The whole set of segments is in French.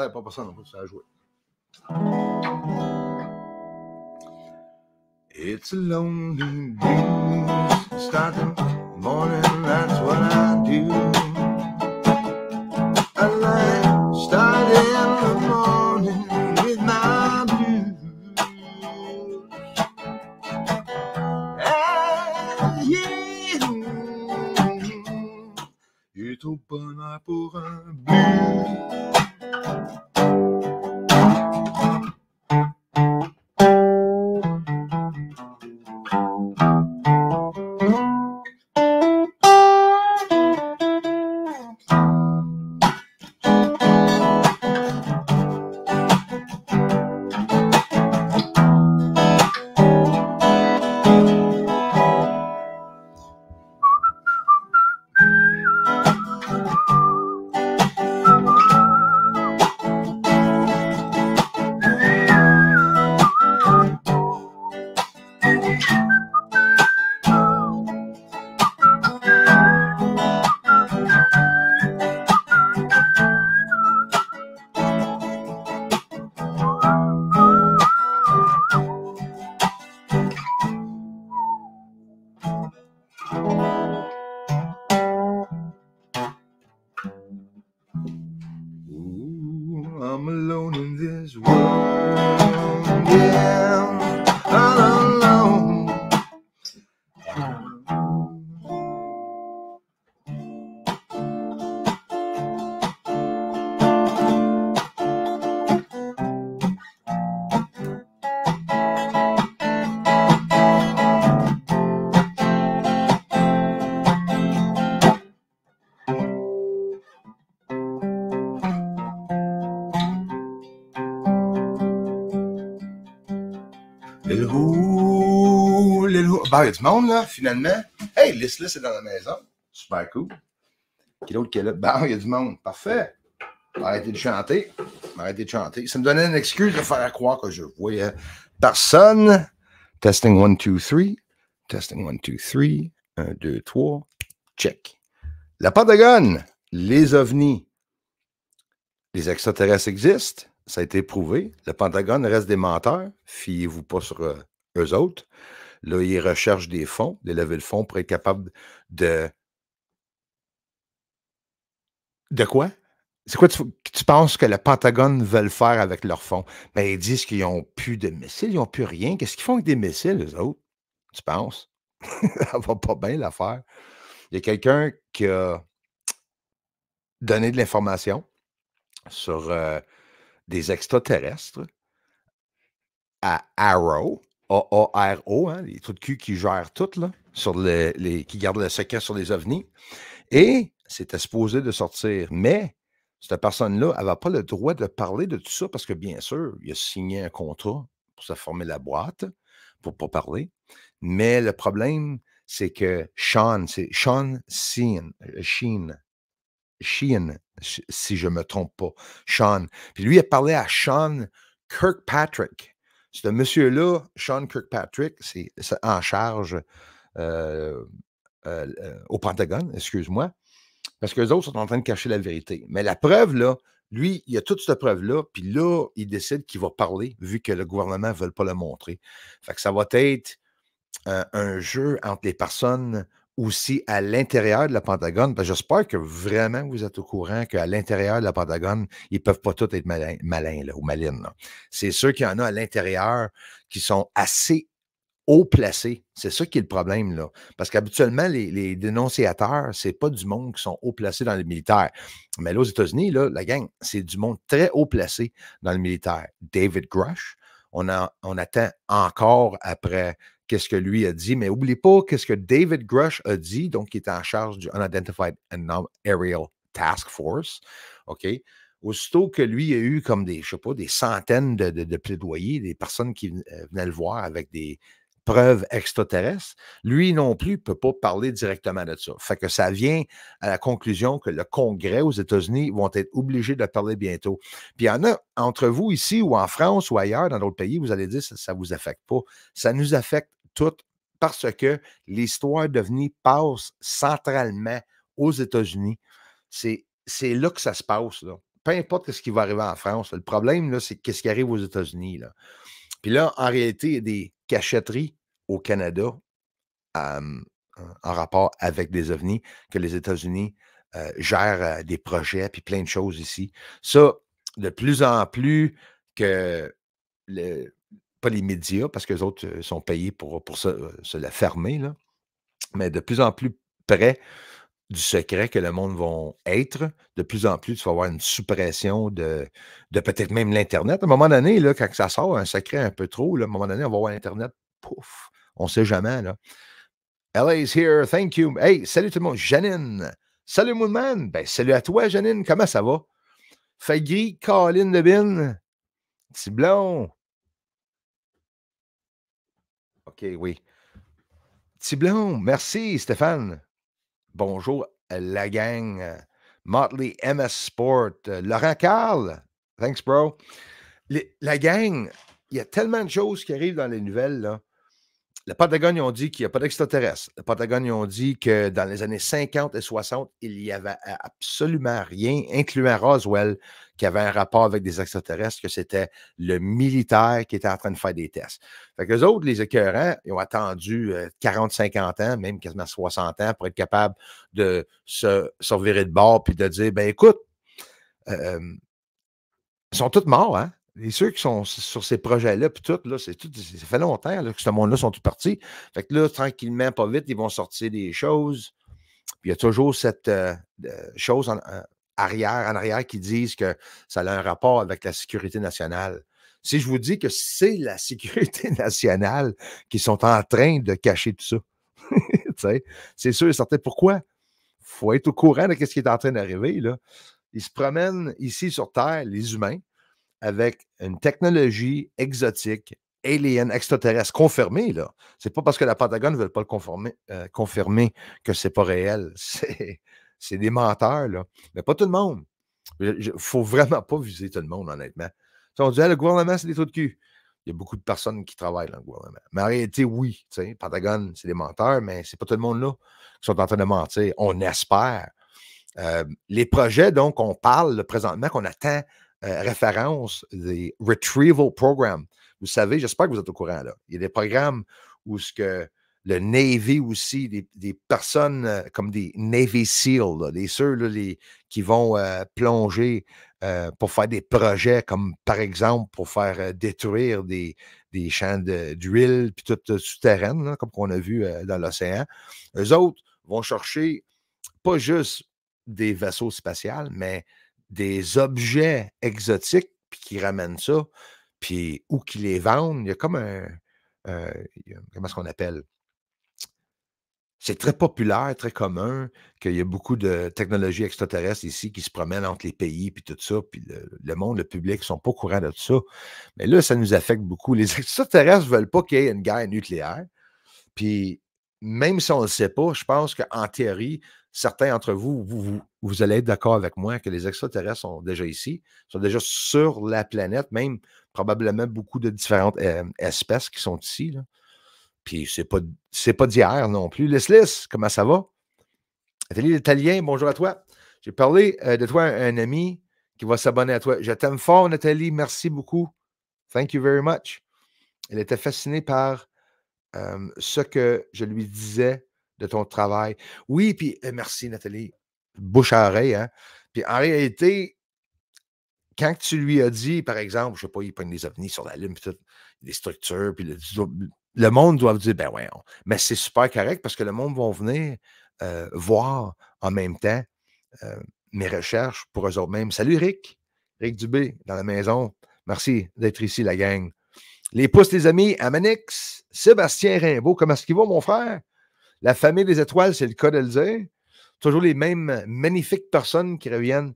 Ouais, pas pour ça non plus, ça a joué. It's a lonely day, start the morning, that's what I do. I like starting the morning with my blues. Ah, yeah. Et au bonheur pour un blues Thank you. du monde, là, finalement. Hey, Lisle, c'est dans la maison. Super cool. Qui d'autre qui est là? Ben, il y a du monde. Parfait. Arrêtez de chanter. Arrêtez de chanter. Ça me donnait une excuse de faire croire que je voyais personne. Testing 1, 2, 3. Testing 1, 2, 3. 1, 2, 3. Check. La Pentagone, les ovnis. Les extraterrestres existent. Ça a été prouvé. Le Pentagone reste des menteurs. Fiez-vous pas sur euh, eux autres. Là, ils recherchent des fonds, des lever le fonds pour être capable de. De quoi? C'est quoi tu, penses que le Pentagone veulent faire avec leurs fonds? Mais ben, ils disent qu'ils n'ont plus de missiles, ils n'ont plus rien. Qu'est-ce qu'ils font avec des missiles, eux autres? Tu penses? Ça va pas bien l'affaire. Il y a quelqu'un qui a donné de l'information sur euh, des extraterrestres à Arrow, AARO, hein, les trucs de cul qui gèrent tout, là, sur les, qui gardent le secret sur les ovnis. Et c'était supposé de sortir. Mais cette personne-là n'avait pas le droit de parler de tout ça parce que, bien sûr, il a signé un contrat pour se former la boîte, pour pas parler. Mais le problème, c'est que Sean, c'est Sean Sheen, Sheen, Sheen, si je ne me trompe pas, Sean. Puis lui, il a parlé à Sean Kirkpatrick, c'est Ce monsieur-là, Sean Kirkpatrick, c'est en charge euh, euh, euh, au Pentagone, excuse-moi, parce que les autres sont en train de cacher la vérité. Mais la preuve, là, lui, il y a toute cette preuve-là, puis là, il décide qu'il va parler, vu que le gouvernement ne veut pas le montrer. Fait que ça va être un jeu entre les personnes aussi à l'intérieur de la Pentagone, ben, j'espère que vraiment vous êtes au courant qu'à l'intérieur de la Pentagone, ils ne peuvent pas tous être malins, ou malines. C'est ceux qui en a à l'intérieur qui sont assez haut placés. C'est ça qui est le problème, là. Parce qu'habituellement, les, dénonciateurs, dénonciateurs, n'est pas du monde qui sont haut placés dans le militaire. Mais là, aux États-Unis, la gang, c'est du monde très haut placé dans le militaire. David Grush, on attend encore après qu'est-ce que lui a dit, mais n'oublie pas qu'est-ce que David Grush a dit, donc qui est en charge du Unidentified Aerial Task Force. OK? Aussitôt que lui a eu comme des, je sais pas, des centaines de, plaidoyers, des personnes qui euh, venaient le voir avec des, preuves extraterrestres, lui non plus ne peut pas parler directement de ça. Fait que ça vient à la conclusion que le Congrès aux États-Unis vont être obligés de parler bientôt. Puis il y en a entre vous ici ou en France ou ailleurs, dans d'autres pays, vous allez dire ça ne vous affecte pas. Ça nous affecte tout parce que l'histoire d'OVNI passe centralement aux États-Unis. C'est là que ça se passe. Peu importe ce qui va arriver en France. Le problème, c'est qu'est-ce qui arrive aux États-Unis. Puis là, en réalité, il y a des cachetteries au Canada en rapport avec des OVNI que les États-Unis euh, gèrent euh, des projets puis plein de choses ici. Ça, de plus en plus que le, pas les médias, parce que les autres euh, sont payés pour, pour se, euh, la fermer, mais de plus en plus près du secret que le monde va être, de plus en plus, tu vas avoir une suppression de, de peut-être même l'Internet. À un moment donné, là, quand ça sort, un secret un peu trop, là, à un moment donné, on va voir l'Internet, pouf, on ne sait jamais. Là. LA is here, thank you. Hey, salut tout le monde, Janine. Salut Moonman. Ben, salut à toi, Janine, comment ça va? Fagri Colin petit OK, oui. Tiblon, merci Stéphane. Bonjour la gang. Euh, Motley, MS Sport, euh, Laurent Carl, thanks bro. la gang, il y a tellement de choses qui arrivent dans les nouvelles. Là. Le Pentagone, ils ont dit qu'il n'y a pas d'extraterrestres. Le Pentagone, ont dit que dans les années 50 et 60, il n'y avait euh, absolument rien, incluant Roswell, qui avait un rapport avec des extraterrestres, que c'était le militaire qui était en train de faire des tests. Fait que les autres, les écœurants, ils ont attendu 40, euh, 50 ans, même quasiment 60 ans, pour être capables de se, survirer de bord puis de dire, ben écoute, euh, ils sont tous morts, hein? les ceux qui sont sur ces projets-là, puis tout, là, c'est ça fait longtemps que ce monde-là sont tous partis. Fait que là, tranquillement, pas vite, ils vont sortir des choses. Puis il y a toujours cette euh, chose en, euh, arrière, en arrière qui disent que ça a un rapport avec la sécurité nationale. Si je vous dis que c'est la sécurité nationale qui sont en train de cacher tout ça, c'est sûr et certain. Pourquoi? Il faut être au courant de ce qui est en train d'arriver. Ils se promènent ici sur Terre, les humains, avec une technologie exotique, alien, extraterrestre, confirmée, là. C'est pas parce que la Pentagone ne veut pas le euh, confirmer, que ce que c'est pas réel. C'est des menteurs, là. Mais pas tout le monde. Il faut vraiment pas viser tout le monde, honnêtement. on dit, le gouvernement, c'est des trous de cul. Il y a beaucoup de personnes qui travaillent dans le gouvernement. Mais en réalité, oui. Le Pentagone, c'est des menteurs, mais c'est pas tout le monde là qui sont en train de mentir. On espère. Euh, les projets, donc, on parle présentement, qu'on attend euh, référence des Retrieval Program. Vous savez, j'espère que vous êtes au courant Il y a des programmes où ce que le Navy aussi, des, personnes euh, comme des Navy SEAL, des ceux les, qui vont euh, plonger pour faire des projets, comme par exemple pour faire détruire des, champs d'huile, puis tout souterrain comme qu'on a vu dans l'océan. Eux autres vont chercher pas juste des vaisseaux spatials, mais des objets exotiques, puis qui ramènent ça, puis ou qui les vendent. Il y a comme un. Euh, comment est-ce qu'on appelle? c'est très populaire, très commun qu'il y a beaucoup de technologies extraterrestres ici qui se promènent entre les pays, puis tout ça, puis le, monde, le public ne sont pas au courant de tout ça. Mais là, ça nous affecte beaucoup. Les extraterrestres ne veulent pas qu'il y ait une guerre nucléaire. Puis, même si on ne le sait pas, je pense qu'en théorie, certains d'entre vous, vous, allez être d'accord avec moi que les extraterrestres sont déjà ici, sont déjà sur la planète, même probablement beaucoup de différentes euh, espèces qui sont ici. Puis c'est pas, c'est pas d'hier non plus. Leslis, comment ça va? Nathalie, l'Italien, bonjour à toi. J'ai parlé euh, de toi à un ami qui va s'abonner à toi. Je t'aime fort, Nathalie. Merci beaucoup. Thank you very much. Elle était fascinée par euh, ce que je lui disais de ton travail. Oui, puis euh, merci Nathalie, bouche à oreille. Hein? Puis en réalité, quand tu lui as dit, par exemple, je ne sais pas, il prennent des ovnis sur la Lune, puis des structures, puis le, monde doit dire, ben ouais, mais c'est super correct parce que le monde va venir euh, voir en même temps euh, mes recherches pour eux mêmes. Salut Rick, Rick Dubé, dans la maison. Merci d'être ici, la gang. Les pouces, les amis, à Manix, Sébastien Rimbaud, comment est-ce qu'il va, mon frère? La famille des étoiles, c'est le cas de Toujours les mêmes magnifiques personnes qui reviennent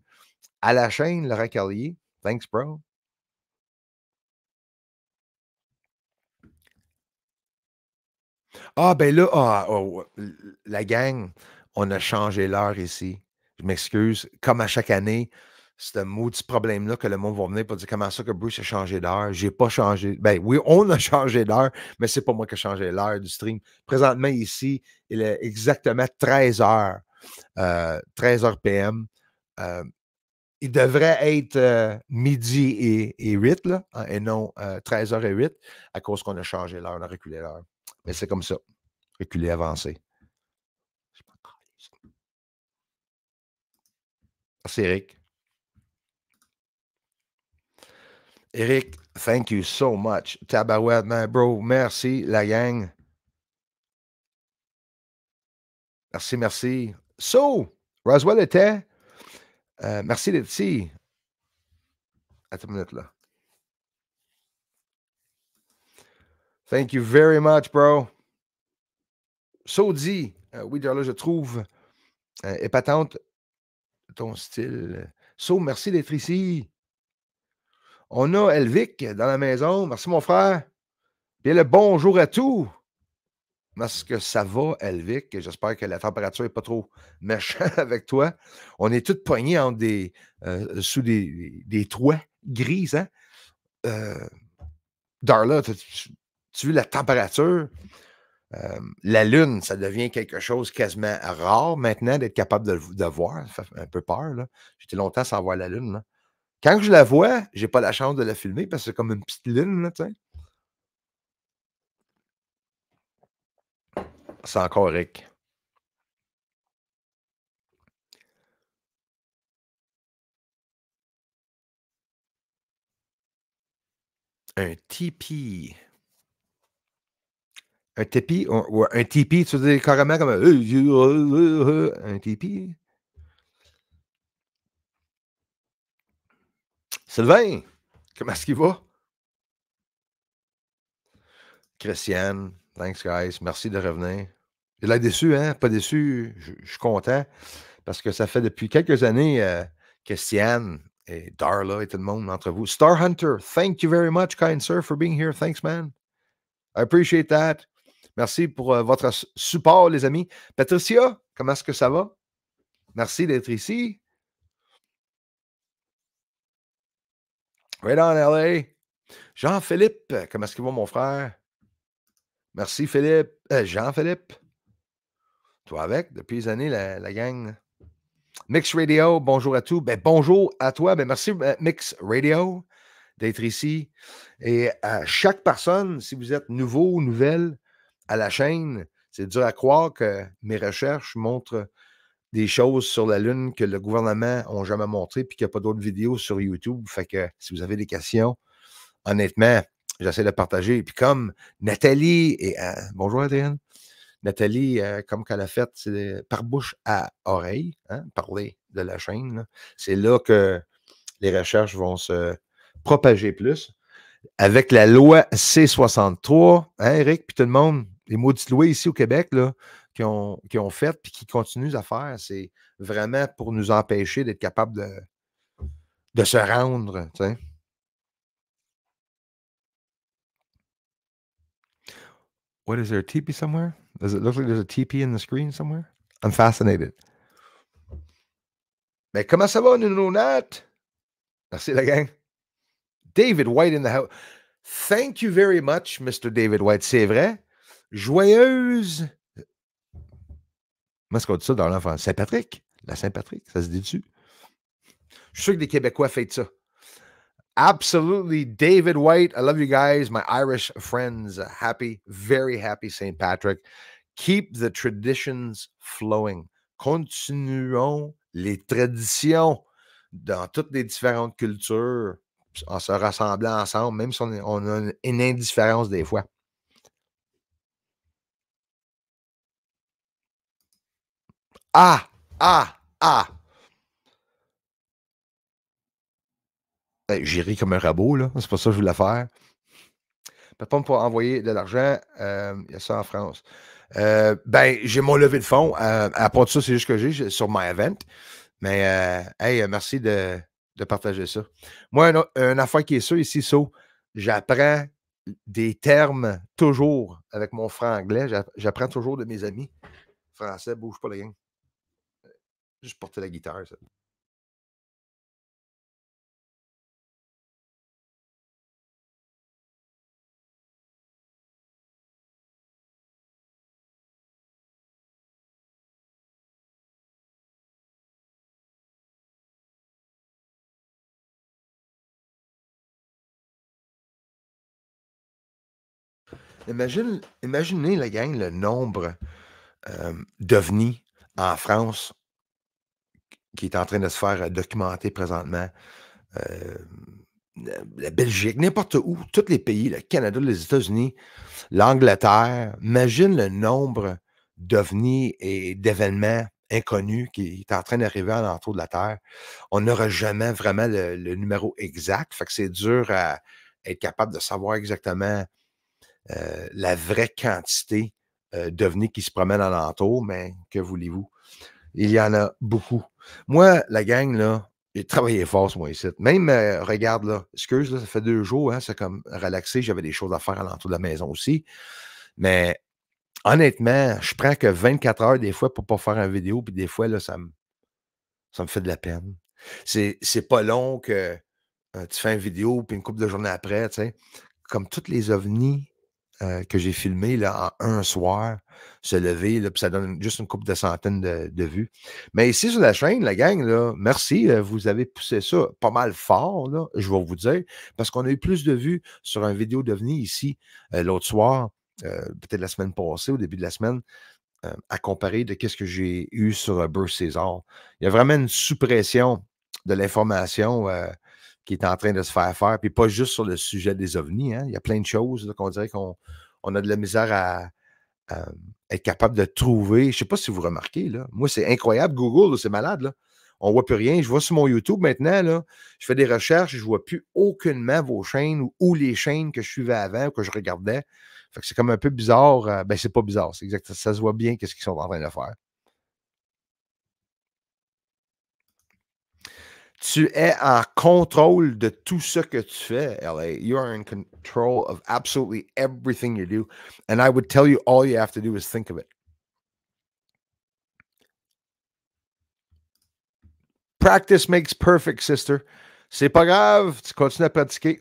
à la chaîne, Laurent Carlier. Thanks, bro. Ah, ben là, ah, oh, oh, la gang, on a changé l'heure ici. Je m'excuse. Comme à chaque année, c'est ce maudit problème-là que le monde va venir pour dire comment ça que Bruce a changé d'heure. J'ai pas changé. Ben oui, on a changé d'heure, mais c'est pas moi qui ai changé l'heure du stream. Présentement, ici, il est exactement 13 h 13 h PM. il devrait être euh, midi et, et 8, là, hein, et non 13 euh, h et 8, à cause qu'on a changé l'heure, on a reculé l'heure. Mais c'est comme ça. Reculé, avancé. c'est Eric. Eric, thank you so much. Tabarouette, man, bro. Merci, la gang. Merci, merci. So, Roswell était. Euh, merci d'être ici. Attends une minute là. Thank you very much, bro. so, euh, oui, là, je trouve euh, épatante ton style. So, merci d'être ici. On a Elvic dans la maison. Merci, mon frère. Et le bonjour à tous. est-ce que ça va, Elvic. J'espère que la température n'est pas trop méchante avec toi. On est tous poignés entre des, euh, sous des, toits gris. Hein? Euh, Darla, tu, la température? Euh, la Lune, ça devient quelque chose quasiment rare maintenant d'être capable de, voir. Ça fait un peu peur. J'étais longtemps sans voir la Lune. Quand je la vois, j'ai pas la chance de la filmer parce que c'est comme une petite lune, là, tu C'est encore Rick. Un tipi. Un tipi, ou, un tipi, tu veux dire carrément comme un, un tipi. Sylvain, comment est-ce qu'il va? Christiane, thanks guys, merci de revenir. Il a déçu, hein? Pas déçu, je, suis content parce que ça fait depuis quelques années que euh, et Darla et tout le monde entre vous. Star Hunter, thank you very much, kind sir, for being here. Thanks, man. I appreciate that. Merci pour euh, votre support, les amis. Patricia, comment est-ce que ça va? Merci d'être ici. Right on, LA. Jean-Philippe, euh, comment est-ce qu'il va, mon frère? Merci, Philippe. Euh, Jean-Philippe. Toi avec, depuis des années, la, gang. Mix Radio, bonjour à tous. Ben, bonjour à toi. Ben, merci, euh, Mix Radio, d'être ici. Et à chaque personne, si vous êtes nouveau ou nouvelle à la chaîne, c'est dur à croire que mes recherches montrent des choses sur la Lune que le gouvernement n'a jamais montré puis qu'il n'y a pas d'autres vidéos sur YouTube. Fait que si vous avez des questions, honnêtement, j'essaie de partager. Puis comme Nathalie et euh, bonjour Adrienne. Nathalie, euh, comme qu'elle a fait, c'est par bouche à oreille, hein, parler de la chaîne. C'est là que les recherches vont se propager plus. Avec la loi C63, hein, Eric, puis tout le monde, les maudites lois ici au Québec, là, qui ont, ont, fait et qui continuent à faire, c'est vraiment pour nous empêcher d'être capables de, de, se rendre. What is there a teepee somewhere? Does it look like there's a teepee in the screen somewhere? I'm fascinated. Mais comment ça va, Nuno Nat? Merci, la gang. David White in the house. Thank you very much, Mr. David White. C'est vrai. Joyeuse Comment est-ce qu'on dit ça dans l'enfance? Saint-Patrick. La Saint-Patrick, ça se dit dessus. Je suis sûr que des Québécois fêtent ça. Absolutely, David White. I love you guys, my Irish friends. Happy, very happy saint Patrick. Keep the traditions flowing. Continuons les traditions dans toutes les différentes cultures en se rassemblant ensemble, même si on a une indifférence des fois. Ah, ah, ah. J'ai ri comme un rabot, là. C'est pas ça que je voulais faire. peut me pour envoyer de l'argent? Euh, il y a ça en France. Euh, ben, j'ai mon levé de fonds. Euh, à part ça, c'est juste que j'ai sur my event. Mais, hey, merci de, partager ça. Moi, une, affaire qui est sûre ici, so, j'apprends des termes toujours avec mon franc anglais. J'apprends toujours de mes amis. Français, bouge pas la gang juste porter la guitare, ça. imaginez, la gang, le nombre euh, d'ovnis en France qui est en train de se faire euh, documenter présentement. Euh, la Belgique, n'importe où, tous les pays, le Canada, les États-Unis, l'Angleterre. Imagine le nombre d'ovnis et d'événements inconnus qui est en train d'arriver à l'entour de la Terre. On n'aura jamais vraiment le, numéro exact, fait que c'est dur à être capable de savoir exactement euh, la vraie quantité d'ovnis qui se promènent à l'entour, mais que voulez-vous? Il y en a beaucoup. Moi, la gang, là, j'ai travaillé fort ce mois Même, euh, regarde, là, excuse, ça fait deux jours, c'est hein, comme relaxé, j'avais des choses à faire à l'entour de la maison aussi. Mais honnêtement, je prends que 24 heures des fois pour pas faire une vidéo, puis des fois, là, ça me, ça me fait de la peine. C'est, pas long que euh, tu fais une vidéo, puis une couple de journées après, tu sais. Comme toutes les ovnis, euh, que j'ai filmé là, en un soir se lever, là, puis ça donne juste une couple de centaines de, vues. Mais ici sur la chaîne, la gang, là, merci, euh, vous avez poussé ça pas mal fort, je vais vous dire, parce qu'on a eu plus de vues sur un vidéo devenue ici euh, l'autre soir, peut-être la semaine passée, au début de la semaine, à comparer de ce que j'ai eu sur Burst César. Il y a vraiment une suppression de l'information qui est en train de se faire faire, puis pas juste sur le sujet des ovnis. Hein. Il y a plein de choses qu'on dirait qu'on on a de la misère à, être capable de trouver. Je ne sais pas si vous remarquez, là. Moi, c'est incroyable, Google, c'est malade, là. On voit plus rien. Je vois sur mon YouTube maintenant, là, je fais des recherches, je ne vois plus aucunement vos chaînes ou, les chaînes que je suivais avant ou que je regardais. que c'est comme un peu bizarre. Euh, ben, c'est pas bizarre, c'est exact. Ça se voit bien qu'est-ce qu'ils sont en train de faire. Tu es en contrôle de tout ce que tu fais, LA. You are in control of absolutely everything you do. And I would tell you all you have to do is think of it. Practice makes perfect, sister. C'est pas grave, tu continues à pratiquer.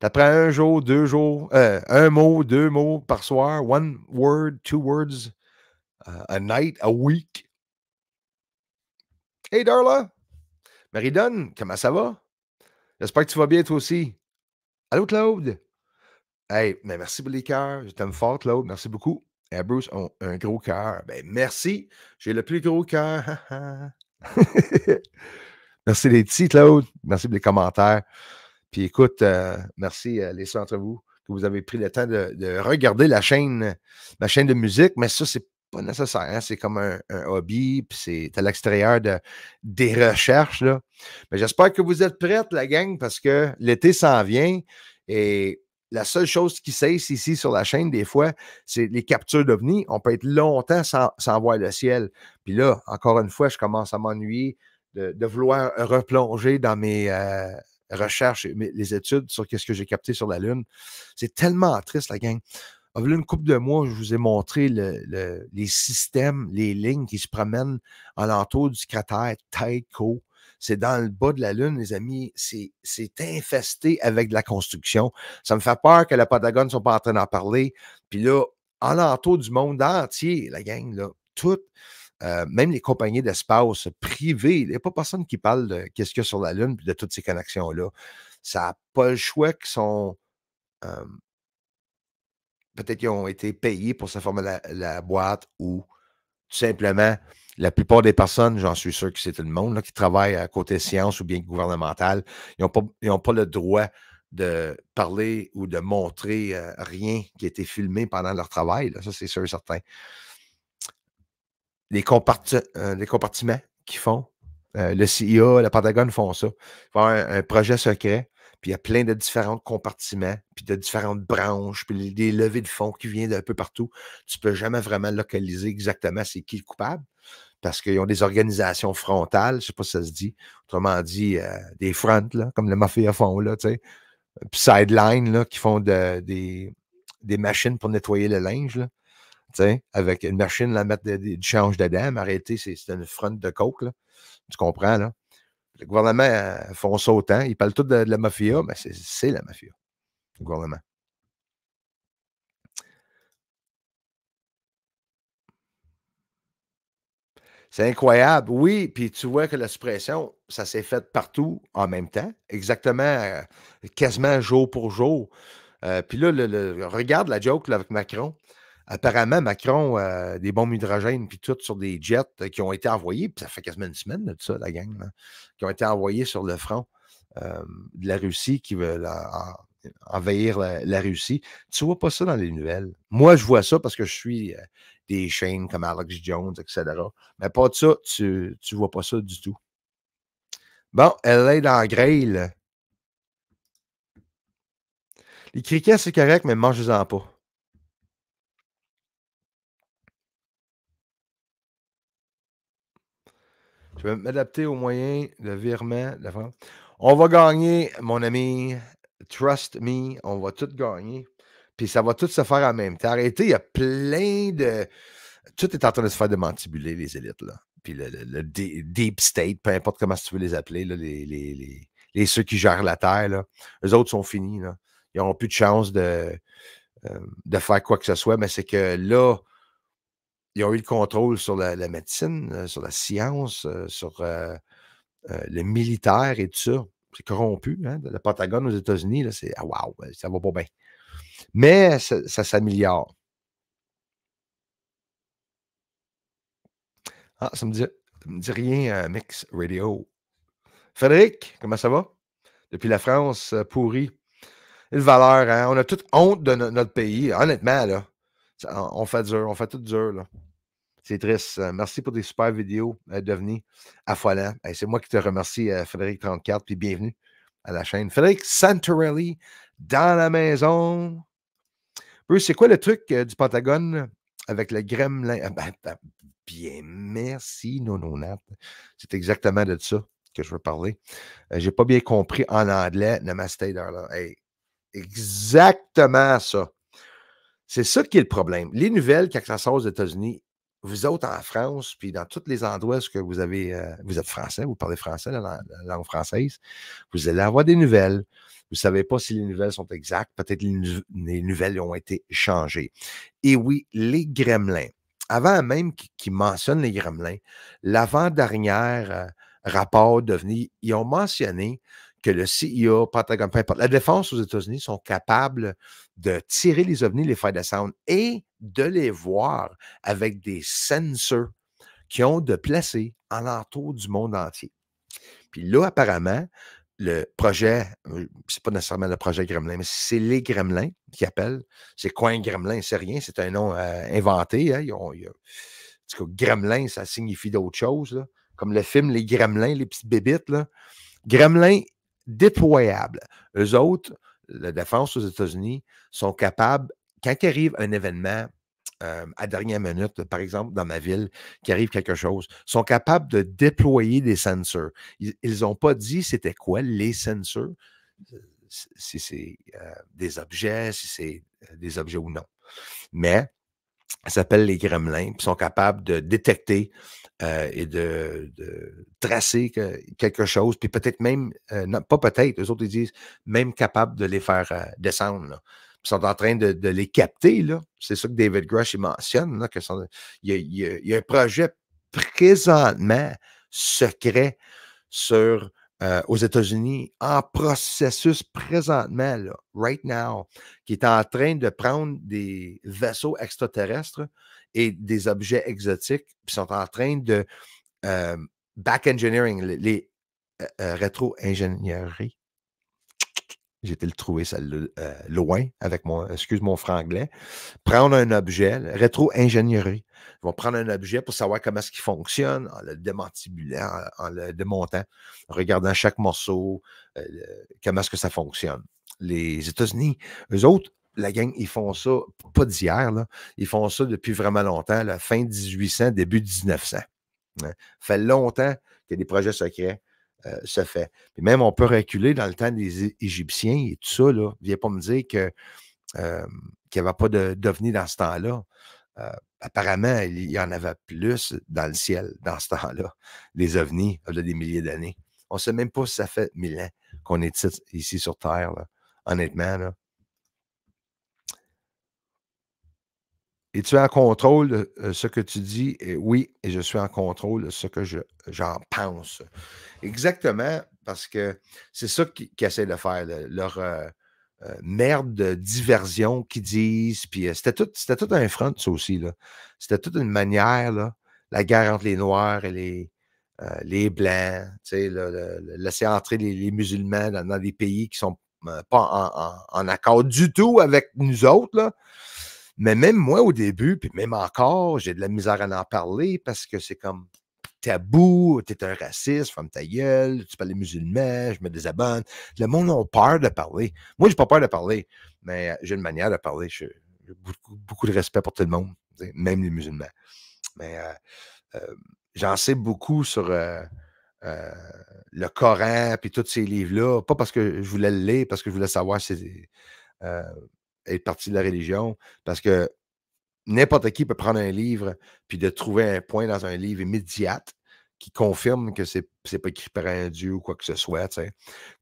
Tu un jour, deux jours, euh, un mot, deux mots par soir, one word, two words, uh, a night, a week. Hey, Darla, Marie-Donne, comment ça va? J'espère que tu vas bien, toi aussi. Allô, Claude? Hey, merci pour les cœurs. Je t'aime fort, Claude. Merci beaucoup. Et Bruce, un gros cœur. Ben, merci. J'ai le plus gros cœur. merci les petits, Claude. Merci pour les commentaires. Puis écoute, euh, merci à les ceux entre vous que vous avez pris le temps de, regarder la chaîne, chaîne de musique. Mais ça, c'est nécessaire. C'est comme un, hobby, puis c'est à l'extérieur de, des recherches. Là. Mais j'espère que vous êtes prêtes, la gang, parce que l'été s'en vient et la seule chose qui cesse ici sur la chaîne, des fois, c'est les captures d'ovnis. On peut être longtemps sans, voir le ciel. Puis là, encore une fois, je commence à m'ennuyer de, vouloir replonger dans mes. Euh, recherches, mes, les études sur ce que j'ai capté sur la Lune. C'est tellement triste, la gang. Ah, une couple de mois, je vous ai montré les systèmes, les lignes qui se promènent alentour du cratère Tycho. C'est dans le bas de la Lune, les amis. C'est infesté avec de la construction. Ça me fait peur que la Patagone ne soit pas en train d'en parler. Puis là, alentour du monde entier, la gang, là, toutes, euh, même les compagnies d'espace privées, il n'y a pas personne qui parle de ce qu'il y a sur la Lune et de toutes ces connexions-là. Ça n'a pas le choix qu'ils sont euh, peut-être qu'ils ont été payés pour se former la, boîte ou tout simplement, la plupart des personnes, j'en suis sûr que c'est tout le monde, qui travaille à côté science ou bien gouvernemental, ils n'ont pas, le droit de parler ou de montrer euh, rien qui a été filmé pendant leur travail. Ça, c'est sûr et certain. Les, euh, les compartiments qu'ils font, euh, le CIA, la Pentagone font ça. Ils un projet secret puis il y a plein de différents compartiments, puis de différentes branches, puis des levées de fond qui viennent d'un peu partout. Tu ne peux jamais vraiment localiser exactement c'est qui le coupable parce qu'ils ont des organisations frontales, je ne sais pas si ça se dit, autrement dit, euh, des fronts, là, comme le mafia fond, là, puis sideline, là, qui font des, machines pour nettoyer le linge, avec une machine, la mettre du change dedans, mais arrêter, c'est une front de coke, tu comprends, là. Le gouvernement euh, font ça autant. Ils parlent tout de, la mafia, mais c'est la mafia, le gouvernement. C'est incroyable. Oui, puis tu vois que la suppression, ça s'est faite partout en même temps, exactement, euh, quasiment jour pour jour. Euh, puis là, regarde la joke avec Macron. Apparemment, Macron euh, des bombes hydrogènes puis tout sur des jets euh, qui ont été envoyés, puis ça fait quasiment une semaine de ça, la gang, qui ont été envoyés sur le front euh, de la Russie qui veut envahir la, Russie. Tu vois pas ça dans les nouvelles. Moi, je vois ça parce que je suis des chaînes comme Alex Jones, etc. Mais pas de ça, tu, tu vois pas ça du tout. Bon, elle est dans la là. Les criquets, c'est correct, mais mangez-en pas. Tu vais m'adapter aux moyens de virement On va gagner, mon ami. Trust me, on va tout gagner. Puis ça va tout se faire en même temps. Arrêtez, il y a plein de. Tout est en train de se faire démantibuler, les élites, là. Puis le, deep state, peu importe comment tu veux les appeler, là, les, ceux qui gèrent la Terre, là. Eux autres sont finis, là. Ils n'auront plus de chance de, euh, de faire quoi que ce soit, mais c'est que là, ils ont eu le contrôle sur la, médecine, euh, sur la science, euh, sur euh, le militaire et tout ça. C'est corrompu. Hein? Le Pentagone aux États-Unis, c'est ah, ben, ça va pas bien. Mais ça, s'améliore. Ah, ça me dit, me dit rien, Mix Radio. Frédéric, comment ça va? Depuis la France pourrie. Une valeur, hein? On a toute honte de notre pays, honnêtement, là on fait dur, on fait tout dur. Là. C'est triste. Euh, merci pour tes super vidéos, à euh, affolant. c'est moi qui te remercie, euh, Frédéric34, puis bienvenue à la chaîne. Frédéric Santorelli, dans la maison. Bruce, c'est quoi le truc du Pentagone avec le gremlin? Ah, ben, bien, merci, Nononat. C'est exactement de ça que je veux parler. J'ai pas bien compris en anglais. Namaste, exactement ça. C'est ça qui est le problème. Les nouvelles, qui ça aux États-Unis, vous êtes en France, puis dans tous les endroits où vous avez, euh, vous êtes français, vous parlez français, la, langue française, vous allez avoir des nouvelles. Vous ne savez pas si les nouvelles sont exactes. Peut-être les, les nouvelles ont été changées. Et oui, les gremlins. Avant même qu'ils mentionnent les gremlins, lavant dernier euh, rapport devenu, ils ont mentionné que le CIA, Pentagon, peu la défense aux États-Unis sont capables de tirer les ovnis, les failles de sound et de les voir avec des sensors qui ont de placer en l'entour du monde entier. Puis là, apparemment, le projet, euh, c'est pas nécessairement le projet Gremlin, mais c'est les Gremlins qui appellent. C'est quoi un Gremlin? C'est rien, c'est un nom euh, inventé. Hein? Gremlin, ça signifie d'autres choses. Comme le film Les Gremlins, les petites bébites. Là. Gremlin déployables. Eux autres, la défense aux États-Unis, sont capables, quand il arrive un événement euh, à dernière minute, par exemple, dans ma ville, qui arrive quelque chose, sont capables de déployer des sensors. Ils n'ont pas dit c'était quoi les sensors, euh, si c'est euh, des objets, si c'est des objets ou non. Mais s'appellent les gremlins, puis sont capables de détecter euh, et de, tracer quelque chose, puis peut-être même, euh, pas peut-être, eux autres, disent même capables de les faire euh, descendre. Ils sont en train de, les capter. Là. C'est ça que David Grush mentionne, que il, y a, il, y a, un projet présentement secret sur euh, aux États-Unis en processus présentement, right now, qui est en train de prendre des vaisseaux extraterrestres et des objets exotiques, qui sont en train de euh, back engineering, les, euh, rétro ingénieries j'ai été le trouver euh, loin avec mon, excuse mon franglais. Prendre un objet, rétro-ingénierie. Ils vont prendre un objet pour savoir comment est-ce qu'il fonctionne en le démantibulant, en, le démontant, en regardant chaque morceau, euh, comment est-ce que ça fonctionne. Les États-Unis, eux autres, la gang, ils font ça, pas d'hier, ils font ça depuis vraiment longtemps, la fin 1800, début 1900. Hein. fait longtemps qu'il y a des projets secrets euh, se fait. même, on peut reculer dans le temps des Égyptiens et tout ça. Là. Viens pas me dire que, qu'il n'y avait pas de, d'ovnis dans ce temps-là. Euh, apparemment, il y en avait plus dans le ciel dans ce temps-là, les ovnis, il y a des milliers d'années. On ne sait même pas si ça fait mille ans qu'on est ici sur Terre. Honnêtement, là, Et tu es en contrôle de euh, ce que tu dis? Et oui, et je suis en contrôle de ce que j'en pense. Exactement, parce que c'est ça qu'ils essaient de faire, leur euh, euh, merde de diversion qu'ils disent. Puis c'était tout, c'était tout un front, ça aussi. C'était toute une manière, la guerre entre les Noirs et les, les Blancs, laisser entrer les, musulmans dans, des pays qui ne sont pas en, en, accord du tout avec nous autres. Là. Mais même moi, au début, puis même encore, j'ai de la misère à en parler parce que c'est comme tabou, t'es un raciste, femme ta gueule, tu parles musulman, musulmans, je me désabonne. Le monde a peur de parler. Moi, j'ai pas peur de parler, mais euh, j'ai une manière de parler. J'ai beaucoup, de respect pour tout le monde, même les musulmans. Mais euh, euh, j'en sais beaucoup sur le Coran, puis tous ces livres-là. Pas parce que je voulais le lire, parce que je voulais savoir si être partie de la religion, parce que n'importe qui peut prendre un livre puis de trouver un point dans un livre immédiat qui confirme que c'est n'est pas écrit par un dieu ou quoi que ce soit.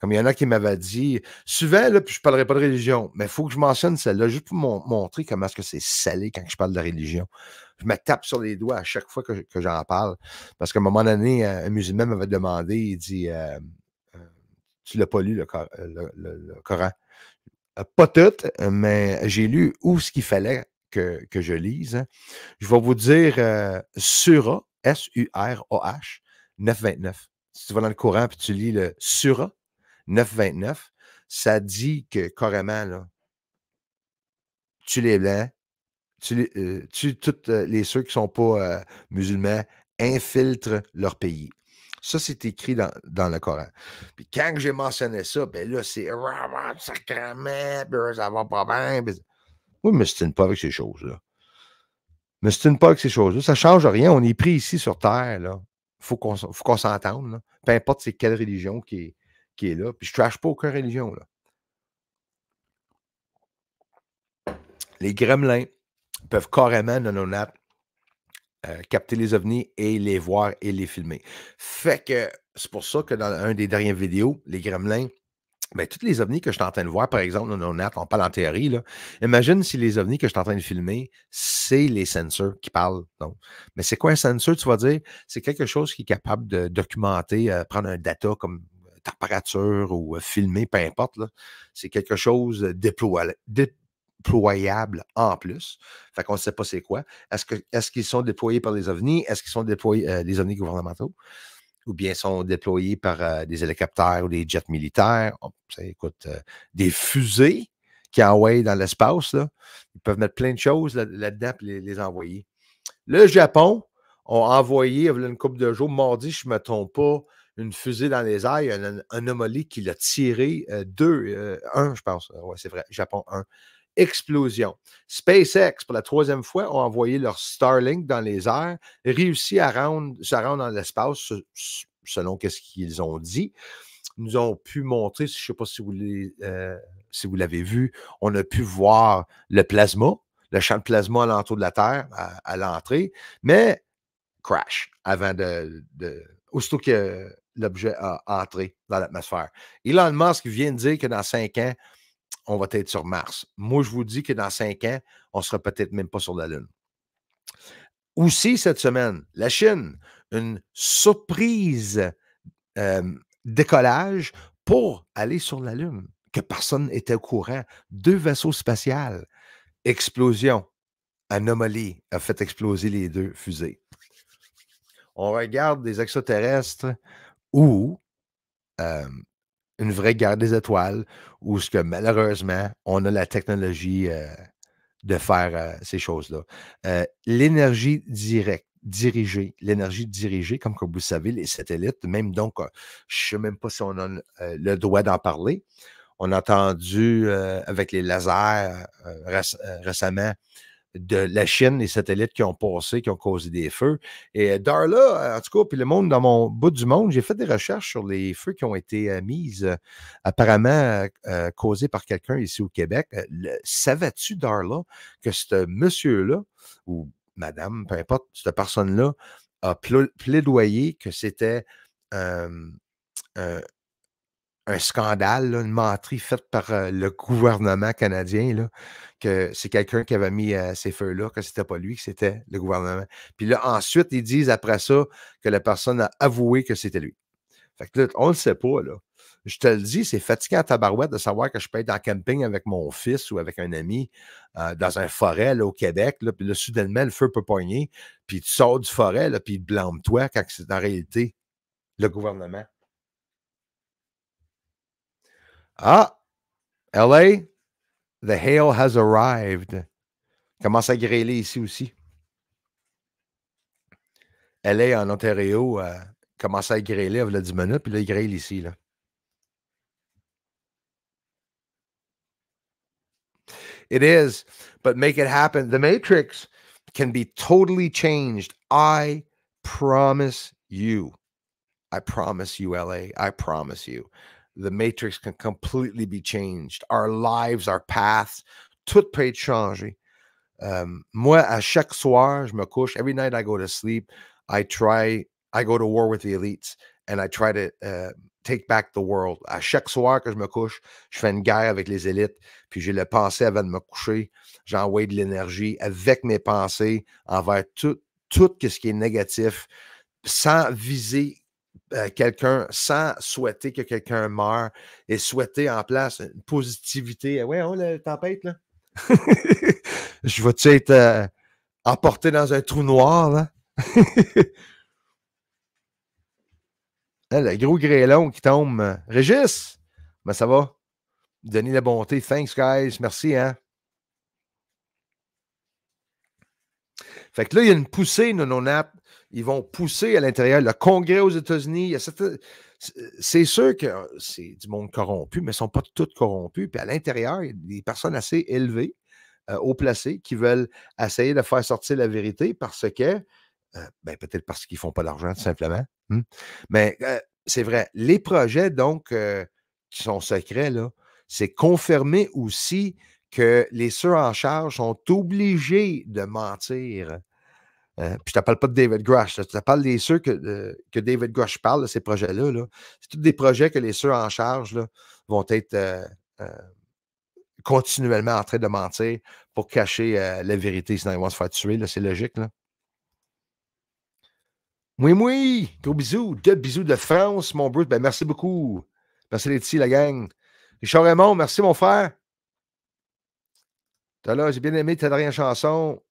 Comme il y en a qui m'avaient dit, souvent, là, puis je ne parlerai pas de religion, mais il faut que je mentionne celle-là juste pour montrer comment est-ce que c'est salé quand je parle de religion. Je me tape sur les doigts à chaque fois que, j'en parle. Parce qu'à un moment donné, un musulman m'avait demandé, il dit, euh, euh, tu l'as pas lu le euh, Coran. Euh, pas toutes, mais j'ai lu où ce qu'il fallait que, je lise. Je vais vous dire euh, Sura, S-U-R-O-H, 929. Si tu vas dans le courant et tu lis le Sura, 929, ça dit que carrément, là, tu les blancs, tu, euh, tu tous les ceux qui ne sont pas musulmans infiltrent leur pays. Ça, c'est écrit dans, dans, le Coran. Puis quand j'ai mentionné ça, ben là, c'est sacrament, puis ça va pas bien. Oui, mais c'est une pas avec ces choses-là. Mais me une pas avec ces choses-là. Ça ne change rien. On est pris ici sur Terre. Il faut qu'on s'entende. Peu importe c'est quelle religion qui est, qui est là. Puis je ne trash pas aucune religion. Les gremlins peuvent carrément, non, non, euh, capter les ovnis et les voir et les filmer. Fait que c'est pour ça que dans un des dernières vidéos, les gremlins, ben, toutes les ovnis que je suis en train de voir, par exemple, on, on parle en théorie, là. imagine si les ovnis que je suis en train de filmer, c'est les sensors qui parlent. Donc. Mais c'est quoi un sensor, tu vas dire? C'est quelque chose qui est capable de documenter, euh, prendre un data comme euh, température ou filmer, peu importe. C'est quelque chose déployable, déployables en plus. Fait qu'on ne sait pas c'est quoi. Est-ce qu'ils sont déployés par les ovnis? Est-ce qu'ils sont déployés par euh, des ovnis gouvernementaux? Ou bien sont déployés par euh, des hélicoptères ou des jets militaires? écoute, euh, des fusées qui envoient dans l'espace. Ils peuvent mettre plein de choses la dedans les, envoyer. Le Japon a envoyé, il y a une coupe de jours, mardi, je ne me trompe pas, une fusée dans les airs, un une anomalie qui l'a tiré deux, un, je pense. Oui, c'est vrai, Japon un explosion. SpaceX, pour la troisième fois, ont envoyé leur Starlink dans les airs, réussi à rendre, se rendre dans l'espace, selon ce qu'ils ont dit. Nous ont pu montrer, je ne sais pas euh, si vous l'avez vu, on a pu voir le plasma, le champ de plasma l'entour de la Terre à, l'entrée, mais crash avant de, aussitôt que l'objet a entré dans l'atmosphère. Elon Musk vient de dire que dans cinq ans, on va être sur Mars. Moi, je vous dis que dans cinq ans, on ne sera peut-être même pas sur la Lune. Aussi, cette semaine, la Chine, une surprise décollage pour aller sur la Lune, que personne n'était au courant. Deux vaisseaux spatials. Explosion. Anomalie a fait exploser les deux fusées. On regarde des extraterrestres ou une vraie guerre des étoiles où ce que malheureusement, on a la technologie euh, de faire euh, ces choses-là. Euh, l'énergie directe, dirigée, l'énergie dirigée, comme vous le savez, les satellites, même donc, je ne sais même pas si on a le droit d'en parler. On a entendu avec les lasers récemment de la Chine, les satellites qui ont passé, qui ont causé des feux. Et euh, Darla, en tout cas, puis le monde, dans mon bout du monde, j'ai fait des recherches sur les feux qui ont été mis, euh, mises euh, apparemment causés par quelqu'un ici au Québec. Savais-tu, Darla, que ce monsieur-là, ou madame, peu importe, cette personne-là, a plaidoyé que c'était un scandale, une menterie faite par euh, le gouvernement canadien, là, que c'est quelqu'un qui avait mis euh, ces feux-là, que c'était pas lui, que c'était le gouvernement. Puis là, ensuite, ils disent après ça que la personne a avoué que c'était lui. Fait que là, on le sait pas, là. Je te le dis, c'est fatigant à tabarouette de savoir que je peux être en camping avec mon fils ou avec un ami euh, dans un forêt au Québec, puis là, soudainement, le feu peut poigner, puis tu sors du forêt, puis blâme toi quand c'est en réalité le gouvernement. Ah, LA, the hail has arrived. Commence à grêler ici aussi. LA en Ontario euh, commence à grêler le 10 minutes, puis là, il grêle ici. Là. It is, but make it happen. The matrix can be totally changed. I promise you. I promise you, LA. I promise you. the matrix can completely be changed. Our lives, our paths, tout peut être changé. moi, à chaque soir, je me couche. Every night I go to sleep, I try, I go to war with the elites and I try to euh, take back the world. À chaque soir que je me couche, je fais une guerre avec les élites, puis j'ai le pensée avant de me coucher. J'envoie de l'énergie avec mes pensées envers tout, tout ce qui est négatif, sans viser euh, quelqu'un sans souhaiter que quelqu'un meure et souhaiter en place une positivité. Ouais, on la tempête, là. Je vais-tu être euh, emporté dans un trou noir, là? Hein, le gros grêlon qui tombe. Euh, Régis, mais ben, ça va. Denis la bonté. Thanks, guys. Merci, hein? Fait que là, il y a une poussée, non, Ils vont pousser à l'intérieur. Le Congrès aux États-Unis, c'est sûr que c'est du monde corrompu, mais ils ne sont pas tous corrompus. Puis à l'intérieur, il y a des personnes assez élevées, haut euh, placées, qui veulent essayer de faire sortir la vérité parce que, euh, ben, peut-être parce qu'ils ne font pas d'argent, tout simplement. Hmm? Mais euh, c'est vrai, les projets, donc, qui sont secrets, là, c'est confirmé aussi que les ceux en charge sont obligés de mentir. Hein. puis je ne pas de David Grush, je parle des ceux que, David Grush parle de ces projets-là. -là, c'est tous des projets que les ceux en charge vont être euh, euh, continuellement en train de mentir pour cacher euh, la vérité, sinon ils vont se faire tuer. C'est logique. Oui, oui, gros bisous, deux bisous de France, mon Brut. Ben, merci beaucoup. Merci les la gang. Richard Raymond, merci, mon frère là, j'ai bien aimé ta dernière chanson.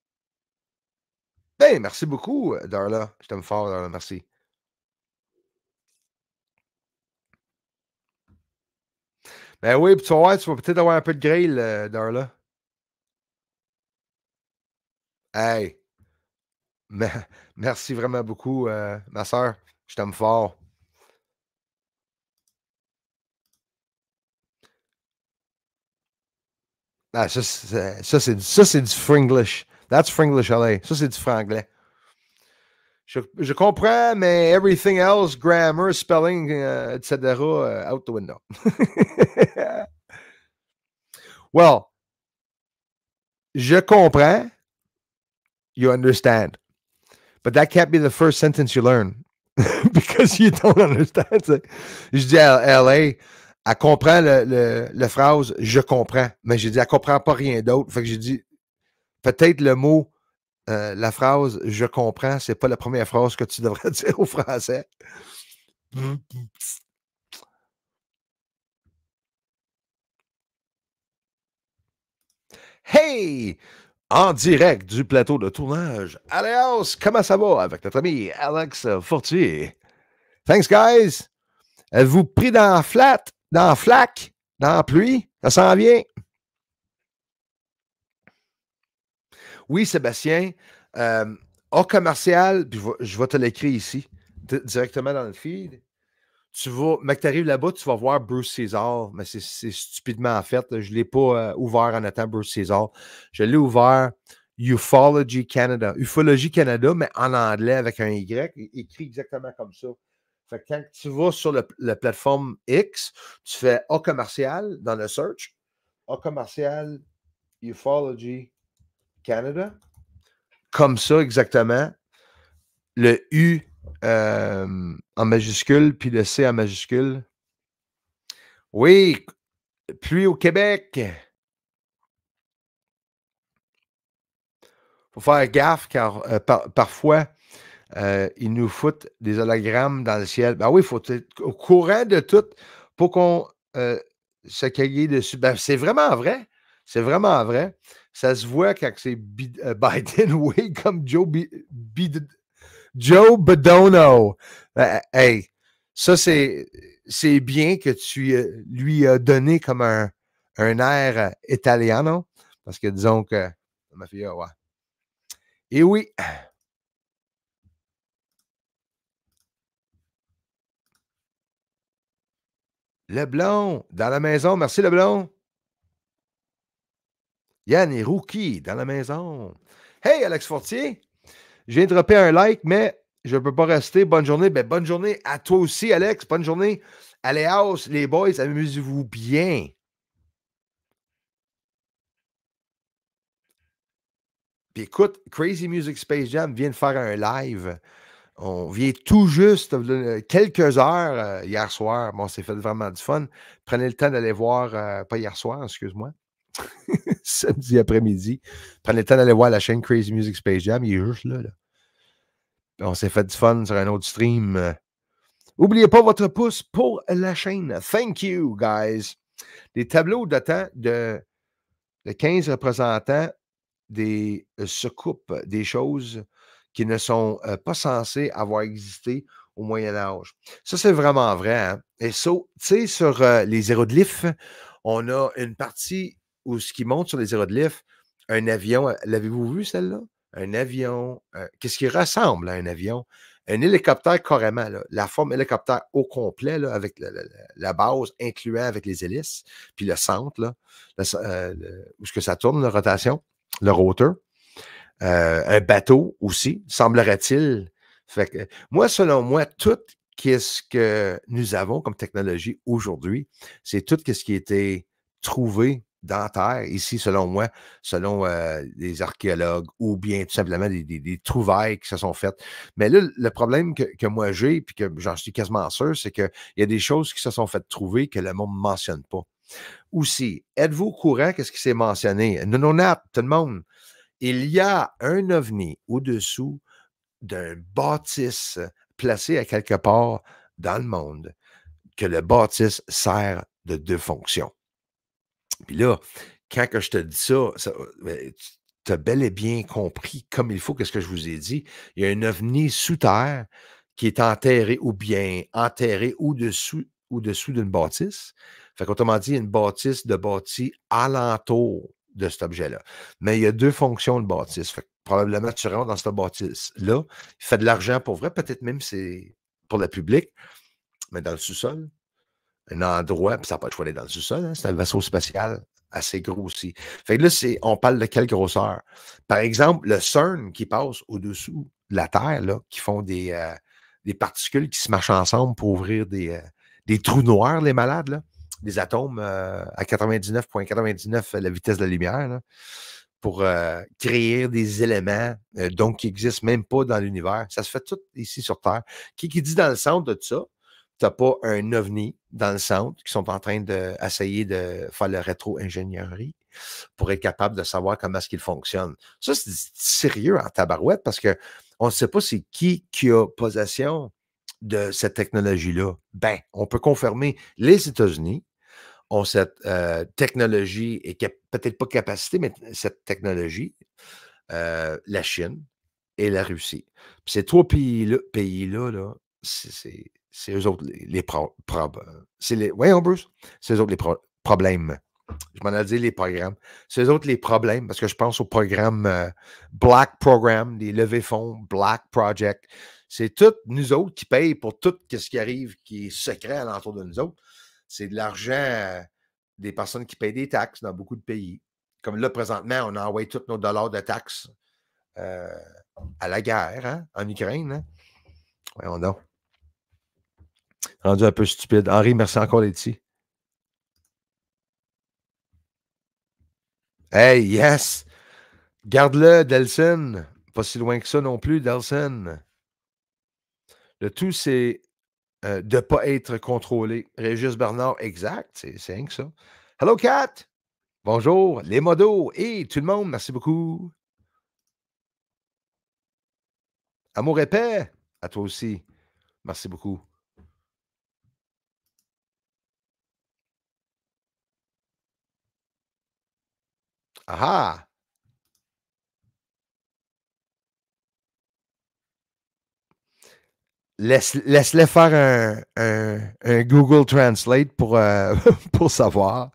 Ben, merci beaucoup, euh, Darla. Je t'aime fort, Darla. Merci. Ben oui, tu vas voir, tu vas peut-être avoir un peu de grill, euh, Darla. Hey, merci vraiment beaucoup, euh, ma soeur. Je t'aime fort. Ah, ça, ça c'est du Fringlish. That's Fringlish, Alain. Ça, c'est du franglais. Je, je, comprends, mais everything else, grammar, spelling, uh, etc., uh, out the window. well, je comprends, you understand. But that can't be the first sentence you learn because you don't understand. je dis à LA, elle comprend le, phrase je comprends, mais j'ai dit elle comprend pas rien d'autre. Fait que j'ai dit peut-être le mot, euh, la phrase je comprends, c'est pas la première phrase que tu devrais dire au français. Mmh. Hey! En direct du plateau de tournage. Allez, comment ça va avec notre ami Alex Fortier? Thanks, guys! Elle Vous prie dans flat? dans la flaque, dans la pluie, ça s'en vient. Oui, Sébastien, euh, hors commercial, je vais te l'écrire ici, directement dans le feed. Tu vas, mais que tu arrives là-bas, tu vas voir Bruce César, mais c'est stupidement fait. Je ne l'ai pas euh, ouvert en attendant Bruce César. Je l'ai ouvert Ufology Canada. Ufology Canada, mais en anglais avec un Y, écrit exactement comme ça quand tu vas sur la plateforme X, tu fais A commercial dans le search, A commercial Ufology Canada. Comme ça, exactement. Le U euh, en majuscule, puis le C en majuscule. Oui, puis au Québec. Faut faire gaffe car euh, parfois, il euh, ils nous foutent des hologrammes dans le ciel. Ben oui, il faut être au courant de tout pour qu'on euh, se dessus. Ben, c'est vraiment vrai. C'est vraiment vrai. Ça se voit quand c'est euh, Biden, oui, comme Joe, Joe ben, hey, ça, c'est, bien que tu lui as donné comme un, un air non? Parce que disons que ma fille, ah ouais. Et oui, Leblon, dans la maison. Merci, Leblon. Yann et Rookie, dans la maison. Hey, Alex Fortier. Je viens de dropper un like, mais je ne peux pas rester. Bonne journée. Ben, bonne journée à toi aussi, Alex. Bonne journée. Allez, house, les boys, amusez-vous bien. Puis écoute, Crazy Music Space Jam vient de faire un live. On vient tout juste, quelques heures euh, hier soir. Bon, c'est fait vraiment du fun. Prenez le temps d'aller voir, euh, pas hier soir, excuse-moi, samedi après-midi. Prenez le temps d'aller voir la chaîne Crazy Music Space Jam. Il est juste là. On s'est fait du fun sur un autre stream. N'oubliez euh. pas votre pouce pour la chaîne. Thank you, guys. Des tableaux de de, 15 représentants des, se des choses qui ne sont pas censés avoir existé au Moyen Âge. Ça, c'est vraiment vrai. Hein. Et ça, tu sais, sur les héroglyphes, on a une partie où ce qui monte sur les héroglyphes, un avion, l'avez-vous vu celle-là? Un avion, qu'est-ce qui ressemble à un avion? Un hélicoptère carrément, la forme hélicoptère au complet, avec la, base incluant avec les hélices, puis le centre, là, euh, ce que ça tourne, la rotation, le rotor. Euh, un bateau aussi, semblerait-il. moi, selon moi, tout ce que nous avons comme technologie aujourd'hui, c'est tout ce qui a été trouvé dans Terre, ici, selon moi, selon euh, les archéologues ou bien tout simplement des, trouvailles qui se sont faites. Mais là, le problème que, moi j'ai, puis que j'en suis quasiment sûr, c'est qu'il y a des choses qui se sont faites trouver que le monde ne mentionne pas. Aussi, êtes-vous au courant qu'est-ce qui s'est mentionné? Non, non, tout le monde il y a un ovni au-dessous d'un bâtisse placé à quelque part dans le monde, que le bâtisse sert de deux fonctions. Puis là, quand que je te dis ça, ben, tu as bel et bien compris comme il faut quest ce que je vous ai dit. Il y a un ovni sous terre qui est enterré ou bien enterré au-dessous au-dessous d'une bâtisse. Fait qu'autrement dit, il une bâtisse de bâtis alentour de cet objet-là. Mais il y a deux fonctions de bâtisse. probablement, tu rentres dans ce bâtisse-là, il fait de l'argent pour vrai, peut-être même c'est pour le public, mais dans le sous-sol, un endroit, puis ça n'a pas de choix dans le sous-sol, hein, c'est un vaisseau spatial assez gros aussi. Fait que là, c'est, on parle de quelle grosseur? Par exemple, le CERN qui passe au-dessous de la Terre, là, qui font des, euh, particules qui se marchent ensemble pour ouvrir des, euh, des trous noirs, les malades, là des atomes euh, à 99,99 euh, la vitesse de la lumière pour euh, créer des éléments donc qui n'existent même pas dans l'univers. Ça se fait tout ici sur Terre. Qui, qui dit dans le centre de ça, tu n'as pas un ovni dans le centre qui sont en train d'essayer de, de faire le rétro-ingénierie pour être capable de savoir comment est-ce qu'il fonctionne. Ça, c'est sérieux en tabarouette parce qu'on ne sait pas c'est qui qui a possession de cette technologie-là. Ben, on peut confirmer les États-Unis, ont cette euh, technologie et peut-être pas capacité, mais cette technologie, euh, la Chine et la Russie. ces trois pays-là, pays -là, c'est eux autres les, problèmes. voyons, Bruce, c'est eux autres les problèmes. Je m'en ai dit les programmes. C'est eux autres les problèmes parce que je pense au programme euh, Black Program, des levées fonds, Black Project. C'est tous nous autres qui payent pour tout ce qui arrive qui est secret à l'entour de nous autres c'est de l'argent euh, des personnes qui payent des taxes dans beaucoup de pays. Comme là, présentement, on a envoyé tous nos dollars de taxes euh, à la guerre hein, en Ukraine. Hein. Voyons donc. Rendu un peu stupide. Henri, merci encore d'être Hey, yes! Garde-le, Delson. Pas si loin que ça non plus, Delson. Le tout, c'est euh, de ne pas être contrôlé. Régis Bernard, exact, c'est rien ça. Hello, Kat! Bonjour, les modos et tout le monde, merci beaucoup. Amour et paix, à toi aussi. Merci beaucoup. Ah, ah! laisse, laisse-les faire un, un, un, Google Translate pour, uh, pour savoir.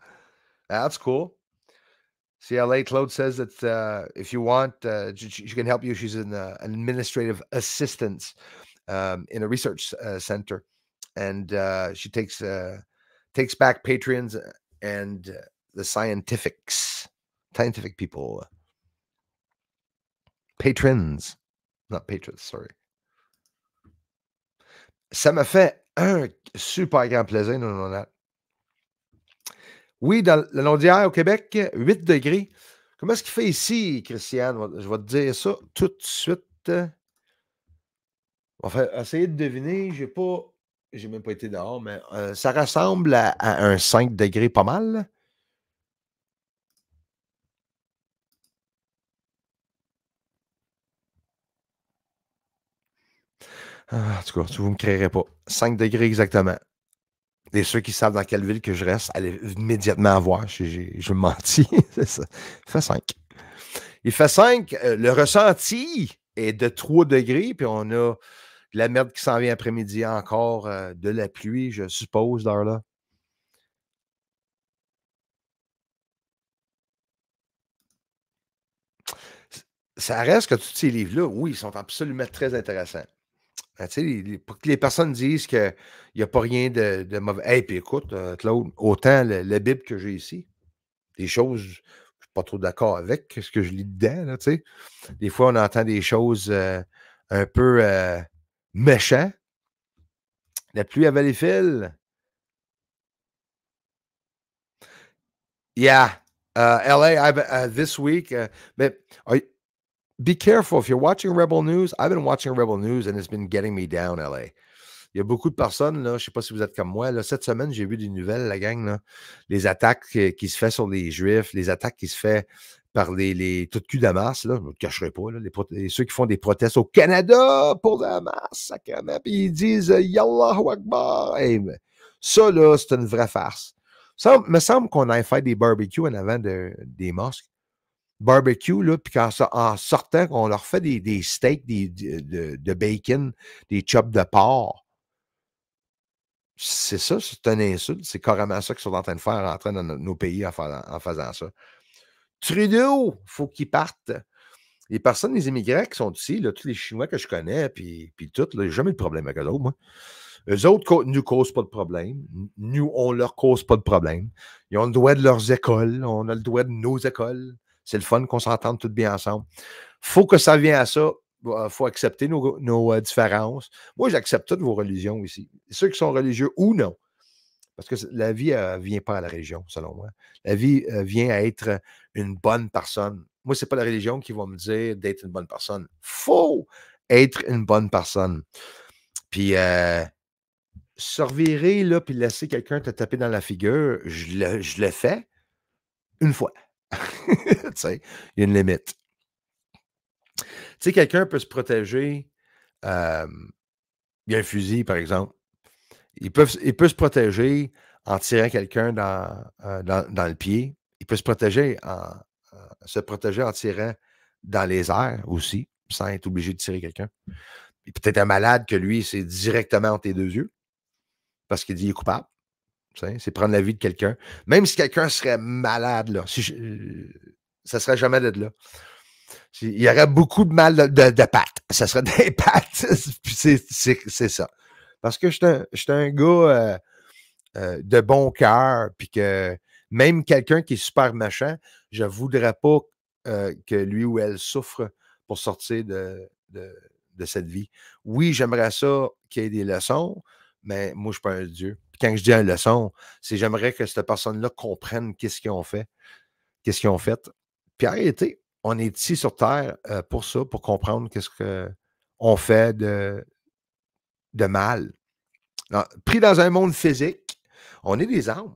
That's cool. CLA Claude says that uh, if you want, uh, she, she, can help you. She's uh, an administrative assistant um, in a research uh, center, and uh, she takes takes back Patreons and the scientifics, scientific people, patrons, not patrons. Sorry. ça m'a fait un super grand plaisir, non, non, non. Oui, dans le d'hier au Québec, 8 degrés. Comment est-ce qu'il fait ici, Christiane? Je vais te dire ça tout de suite. On va essayer de deviner. Je pas. J'ai même pas été dehors, mais euh, ça ressemble à, à, un 5 degrés pas mal. Ah, en tout cas, vous ne me créerez pas. 5 degrés exactement. Et ceux qui savent dans quelle ville que je reste, allez immédiatement voir. Je, me mentis. Il fait 5. Il fait 5. Euh, le ressenti est de 3 degrés, puis on a de la merde qui s'en vient après-midi encore, euh, de la pluie, je suppose, d'heure là. Ça reste que tous ces livres-là, oui, ils sont absolument très intéressants. Ben, les, pour que les personnes disent qu'il n'y a pas rien de, mauvais. Hey, puis écoute, euh, Claude, autant la, Bible que j'ai ici, des choses, je ne suis pas trop d'accord avec ce que je lis dedans. des fois, on entend des choses euh, un peu euh, méchantes. La pluie avait les fils. Yeah. LA, uh, this week. mais be careful. If you're watching Rebel News, I've been watching Rebel News and it's been getting me down, LA. Il y a beaucoup de personnes, là, je ne sais pas si vous êtes comme moi. cette semaine, j'ai vu des nouvelles, la gang, là, les attaques euh, qui se font sur les Juifs, les attaques qui se font par les, les tout cul d'Amas, je ne vous cacherai pas, les, ceux qui font des protestes au Canada pour Damas, hein, puis ils disent euh, Yallah Akbar. ça, là, c'est une vraie farce. Ça me semble qu'on aille fait des barbecues en avant de, des mosques barbecue, là, puis en, sortant, on leur fait des, steaks des, de, bacon, des chops de porc. C'est ça, c'est une insulte. C'est carrément ça qu'ils sont en train de faire, en train dans nos pays en, faisant ça. Trudeau, il faut qu'ils partent. Les personnes, les immigrés qui sont ici, tous les Chinois que je connais, puis, puis tout, j'ai jamais de problème avec eux autres, moi. Eux autres ne nous causent pas de problème. Nous, on leur cause pas de problème. Ils ont le droit de leurs écoles, on a le droit de nos écoles. C'est le fun qu'on s'entende tout bien ensemble. faut que ça vienne à ça. Euh, faut accepter nos, euh, différences. Moi, j'accepte toutes vos religions ici. Ceux qui sont religieux ou non. Parce que la vie ne euh, vient pas à la religion, selon moi. La vie vient à être une bonne personne. Moi, ce n'est pas la religion qui va me dire d'être une bonne personne. Faut Être une bonne personne. Puis, euh, revirer là, puis laisser quelqu'un te taper dans la figure, je le, je le fais une fois. tu il y a une limite. Tu sais, quelqu'un peut se protéger. il y a un fusil, par exemple. Il peut, il peut se protéger en tirant quelqu'un dans, euh, dans, le pied. Il peut se protéger en, se protéger en tirant dans les airs aussi, sans être obligé de tirer quelqu'un. Peut-être un malade que lui, c'est directement entre tes deux yeux parce qu'il dit qu'il est coupable. C'est prendre la vie de quelqu'un. Même si quelqu'un serait malade, là, euh, ça ne serait jamais de là. Il y aurait beaucoup de mal de, de, Ça serait des pattes. c'est ça. Parce que je suis un, gars euh, euh, de bon cœur, puis que même quelqu'un qui est super machin, je ne voudrais pas que lui ou elle souffre pour sortir de, de, cette vie. Oui, j'aimerais ça qu'il y ait des leçons, mais moi, je ne suis pas un dieu quand je dis une leçon, c'est j'aimerais que cette personne-là comprenne qu'est-ce qu'ils ont fait, qu'est-ce qu'ils ont fait. Puis arrêtez, on est ici sur Terre euh, pour ça, pour comprendre qu'est-ce qu'on fait de, de mal. pris dans un monde physique, on est des âmes,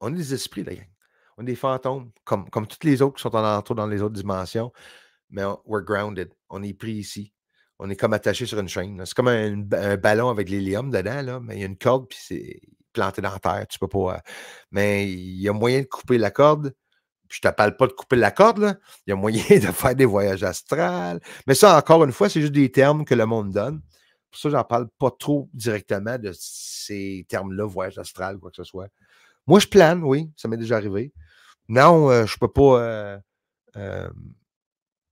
on est des esprits, On est des fantômes, comme, comme toutes les autres qui sont en entour dans les autres dimensions, mais we're grounded, on est pris ici on est comme attaché sur une chaîne. C'est comme un, ballon avec l'hélium dedans, mais il y a une corde, puis c'est planté dans la terre. Tu peux pas. Euh, mais il y a moyen de couper la corde. Puis je te parle pas de couper la corde, là. Il y a moyen de faire des voyages astrales. Mais ça, encore une fois, c'est juste des termes que le monde donne. Pour ça, je n'en parle pas trop directement de ces termes-là, voyage astral, quoi que ce soit. Moi, je plane, oui, ça m'est déjà arrivé. Non, je euh, je peux pas. Euh,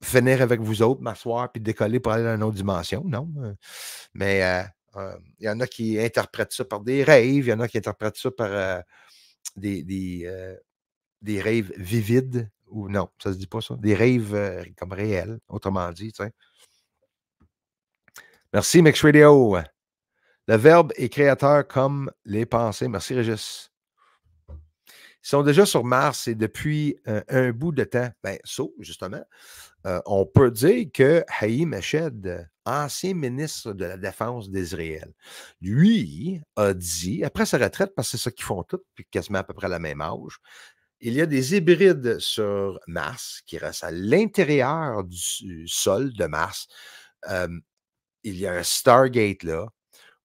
Venir avec vous autres, m'asseoir, puis décoller pour aller dans une autre dimension, non. Euh, mais il euh, euh, y en a qui interprètent ça par des rêves, il y en a qui interprètent ça par des, des, des, rêves vivides, ou non, ça se dit pas ça, des rêves comme réels, autrement dit, tu sais. Merci, Mix Radio. Le verbe est créateur comme les pensées. Merci, Régis. Ils sont déjà sur Mars et depuis euh, un bout de temps, ben, so, justement, euh, on peut dire que Haïm Hached, ancien ministre de la Défense d'Israël, lui a dit, après sa retraite, parce que c'est ça qu'ils font tous, puis quasiment à peu près à la même âge, il y a des hybrides sur Mars qui restent à l'intérieur du sol de Mars. Euh, il y a un Stargate là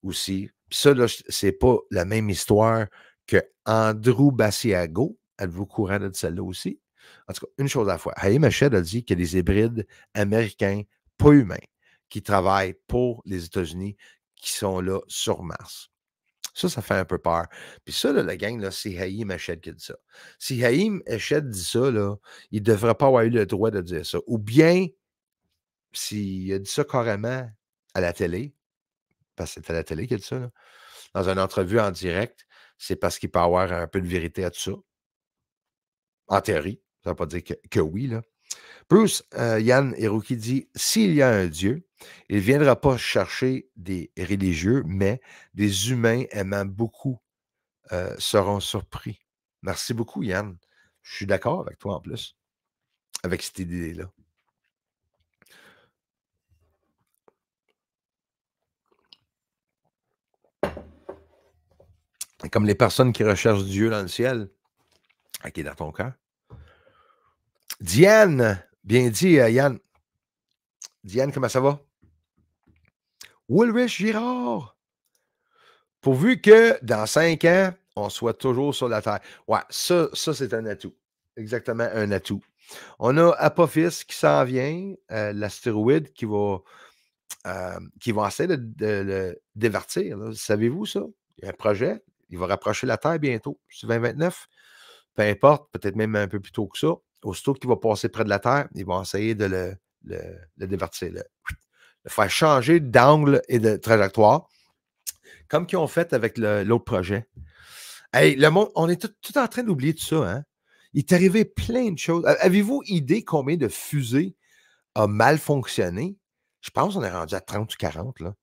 aussi. Puis ça, là, c'est pas la même histoire que Andrew Bassiago, êtes-vous au courant de celle-là aussi? En tout cas, une chose à la fois. Haïm a dit qu'il y a des hybrides américains, pas humains, qui travaillent pour les États-Unis, qui sont là sur Mars. Ça, ça fait un peu peur. Puis ça, la gang, c'est Haïm Hached qui dit ça. Si Haïm Hached dit ça, il ne devrait pas avoir eu le droit de dire ça. Ou bien, s'il a dit ça carrément à la télé, parce que c'est à la télé qu'il dit ça, là, dans une entrevue en direct, c'est parce qu'il peut avoir un peu de vérité à tout ça. En théorie, ça ne veut pas dire que, oui. Là. Bruce euh, Yann Hiroki dit S'il y a un Dieu, il ne viendra pas chercher des religieux, mais des humains aimant beaucoup euh, seront surpris. Merci beaucoup, Yann. Je suis d'accord avec toi en plus, avec cette idée-là. comme les personnes qui recherchent Dieu dans le ciel, qui est dans ton cœur. Diane, bien dit, euh, Yann. Diane, comment ça va? Woolwich, Girard. Pourvu que dans cinq ans, on soit toujours sur la terre. Ouais, ça, c'est un atout. Exactement un atout. On a Apophis qui s'en vient, euh, l'astéroïde qui va, euh, qui va essayer de, le Savez-vous ça? Il y a un projet il va rapprocher la Terre bientôt, c'est 2029. Peu importe, peut-être même un peu plus tôt que ça. Aussitôt qu'il va passer près de la Terre, ils vont essayer de le, le, le dévertir, le, faire changer d'angle et de trajectoire, comme qu'ils ont fait avec l'autre projet. Hey, le on est tout, en train d'oublier tout ça. Hein. Il est arrivé plein de choses. Avez-vous idée combien de fusées a mal fonctionné? Je pense qu'on est rendu à 30 ou 40. Là.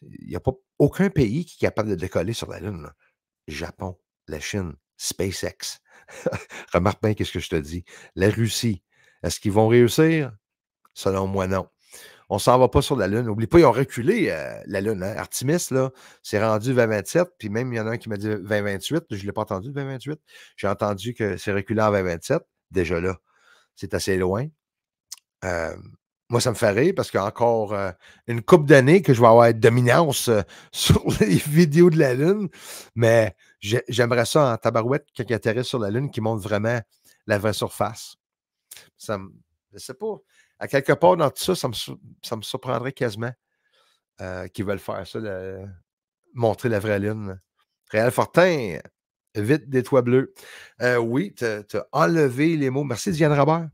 Il n'y a pas aucun pays qui est capable de décoller sur la Lune. Japon, la Chine, SpaceX. Remarque bien qu'est-ce que je te dis. La Russie, est-ce qu'ils vont réussir? Selon moi, non. On ne s'en va pas sur la Lune. N'oublie pas, ils ont reculé euh, la Lune. Hein. Artemis, là, c'est rendu 2027, puis même il y en a un qui m'a dit 2028. Je ne l'ai pas entendu, 2028. J'ai entendu que c'est reculé en 2027. Déjà là, c'est assez loin. Euh, moi, ça me fait rire parce qu'il y a encore euh, une coupe d'années que je vais avoir dominance euh, sur les vidéos de la Lune. Mais j'aimerais ça en tabarouette, quelqu'un atterrisse sur la Lune qui montre vraiment la vraie surface. Ça me, sais pas. À quelque part dans tout ça, ça me, surprendrait quasiment euh, qu'ils veulent faire ça, montrer la vraie Lune. Réal Fortin, vite des toits bleus. oui, tu as enlevé les mots. Merci, Diane Robert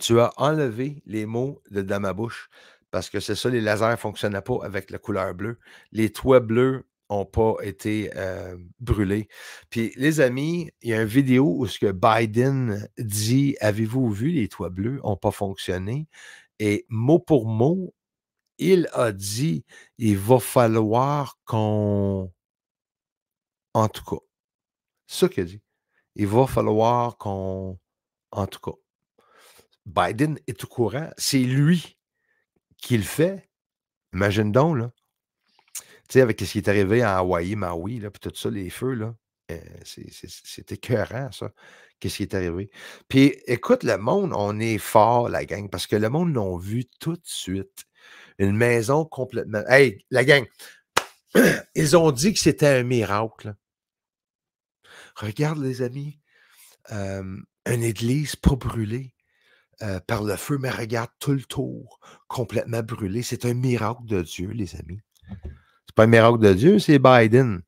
tu as enlevé les mots de dans ma bouche parce que c'est ça, les lasers ne fonctionnaient pas avec la couleur bleue. Les toits bleus n'ont pas été euh, brûlés. Puis, les amis, il y a une vidéo où ce que Biden dit Avez-vous vu les toits bleus n'ont pas fonctionné Et mot pour mot, il a dit Il va falloir qu'on. En tout cas, ce qu'il dit, il va falloir qu'on. En tout cas, Biden est au courant. C'est lui qui le fait. Imagine donc, là. Tu sais, avec ce qui est arrivé à Hawaï, Maui, là, puis tout ça, les feux, là. Euh, c'est écœurant, ça. Qu'est-ce qui est arrivé? Puis écoute, le monde, on est fort, la gang, parce que le monde l'a vu tout de suite. Une maison complètement. Hey, la gang! Ils ont dit que c'était un miracle. Regarde, les amis, euh, une église pas brûlée. Euh, par le feu, mais regarde tout le tour, complètement brûlé. C'est un miracle de Dieu, les amis. C'est pas un miracle de Dieu, c'est Biden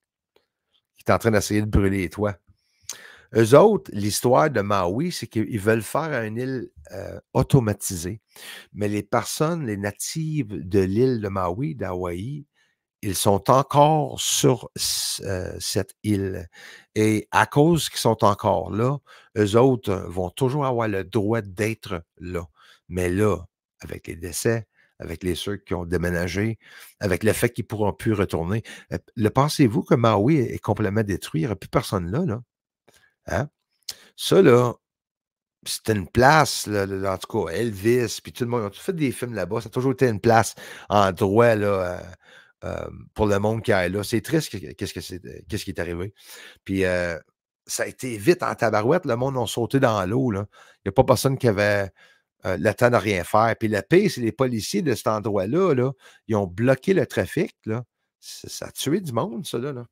qui est en train d'essayer de brûler les toits. Eux autres, l'histoire de Maui, c'est qu'ils veulent faire une île euh, automatisée. Mais les personnes, les natives de l'île de Maui, d'Hawaï, ils sont encore sur euh, cette île. Et à cause qu'ils sont encore là, eux autres euh, vont toujours avoir le droit d'être là. Mais là, avec les décès, avec les ceux qui ont déménagé, avec le fait qu'ils ne pourront plus retourner, euh, le pensez-vous que Maui est complètement détruit? Il n'y aura plus personne là, là. Hein? Ça, là, c'était une place, en tout cas, Elvis, puis tout le monde, ils ont fait des films là-bas, ça a toujours été une place en droit, là, pour le monde qui est là. C'est triste euh, qu'est-ce, qui est arrivé. Puis euh, ça a été vite en tabarouette. Le monde a sauté dans l'eau. Il n'y a pas personne qui avait euh, le temps de rien faire. Puis la paix, c'est les policiers de cet endroit-là. ils ont bloqué le trafic. Ça, a tué du monde, ça. là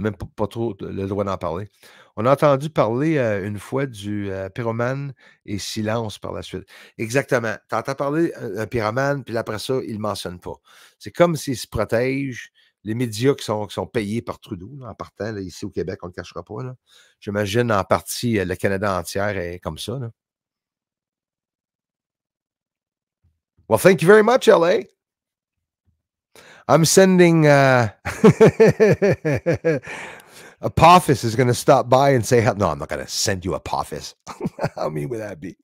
même pas, trop le droit d'en parler. On a entendu parler euh, une fois du euh, pyromane et silence par la suite. Exactement. Tu entends parler d'un euh, pyromane, puis après ça, il ne mentionne pas. C'est comme s'il se protège. Les médias qui sont, payés par Trudeau, en partant ici au Québec, on ne le cachera pas. J'imagine en partie le Canada entière est comme ça. Well, thank you very much, LA. I'm sending uh Apophis is going to stop by and say, No, I'm not going to send you Apophis. How mean would that be?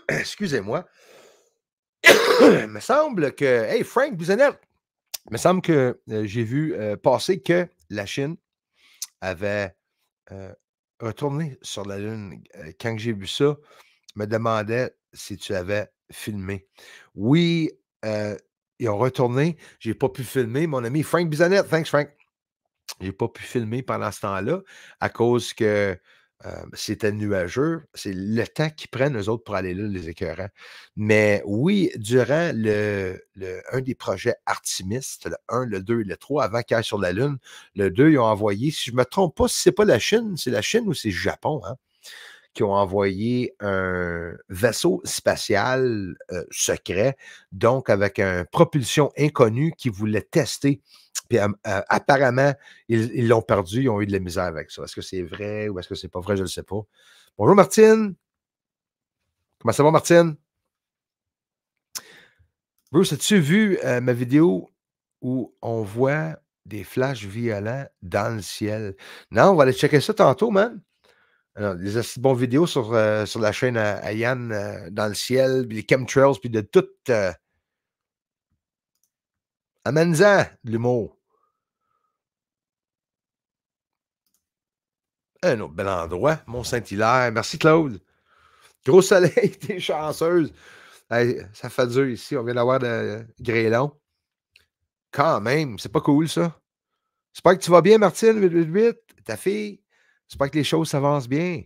Excusez-moi. Il me semble que. Hey, Frank êtes il me semble que euh, j'ai vu euh, passer que la Chine avait euh, retourné sur la Lune. Euh, quand j'ai vu ça, me demandait si tu avais filmé. Oui, euh, ils ont retourné. Je n'ai pas pu filmer. Mon ami Frank Bizanet, thanks Frank. Je n'ai pas pu filmer pendant ce temps-là à cause que euh, c'était nuageux. C'est le temps qu'ils prennent, eux autres, pour aller là, les écœurants. Mais oui, durant le, un des projets Artemis, le 1, le 2 et le 3, avant qu'ils aille sur la Lune, le 2, ils ont envoyé, si je ne me trompe pas, si ce n'est pas la Chine, c'est la Chine ou c'est le Japon, hein? qui ont envoyé un vaisseau spatial euh, secret, donc avec une propulsion inconnue qui voulait tester. Puis apparemment, ils l'ont perdu, ils ont eu de la misère avec ça. Est-ce que c'est vrai ou est-ce que c'est pas vrai? Je ne sais pas. Bonjour Martine. Comment ça va, Martine? Bruce, as-tu vu ma vidéo où on voit des flashs violents dans le ciel? Non, on va aller checker ça tantôt, man. Alors, les assez bons vidéos sur, euh, sur la chaîne à, euh, Yann euh, dans le ciel, puis les chemtrails, puis de tout. Amenza, l'humour. Un autre bel endroit, Mont-Saint-Hilaire. Merci, Claude. Gros soleil, t'es chanceuse. ça fait dur ici. On vient d'avoir de grélon. Quand même, c'est pas cool, ça. J'espère que tu vas bien, Martine, 888. Ta fille. J'espère que les choses s'avancent bien.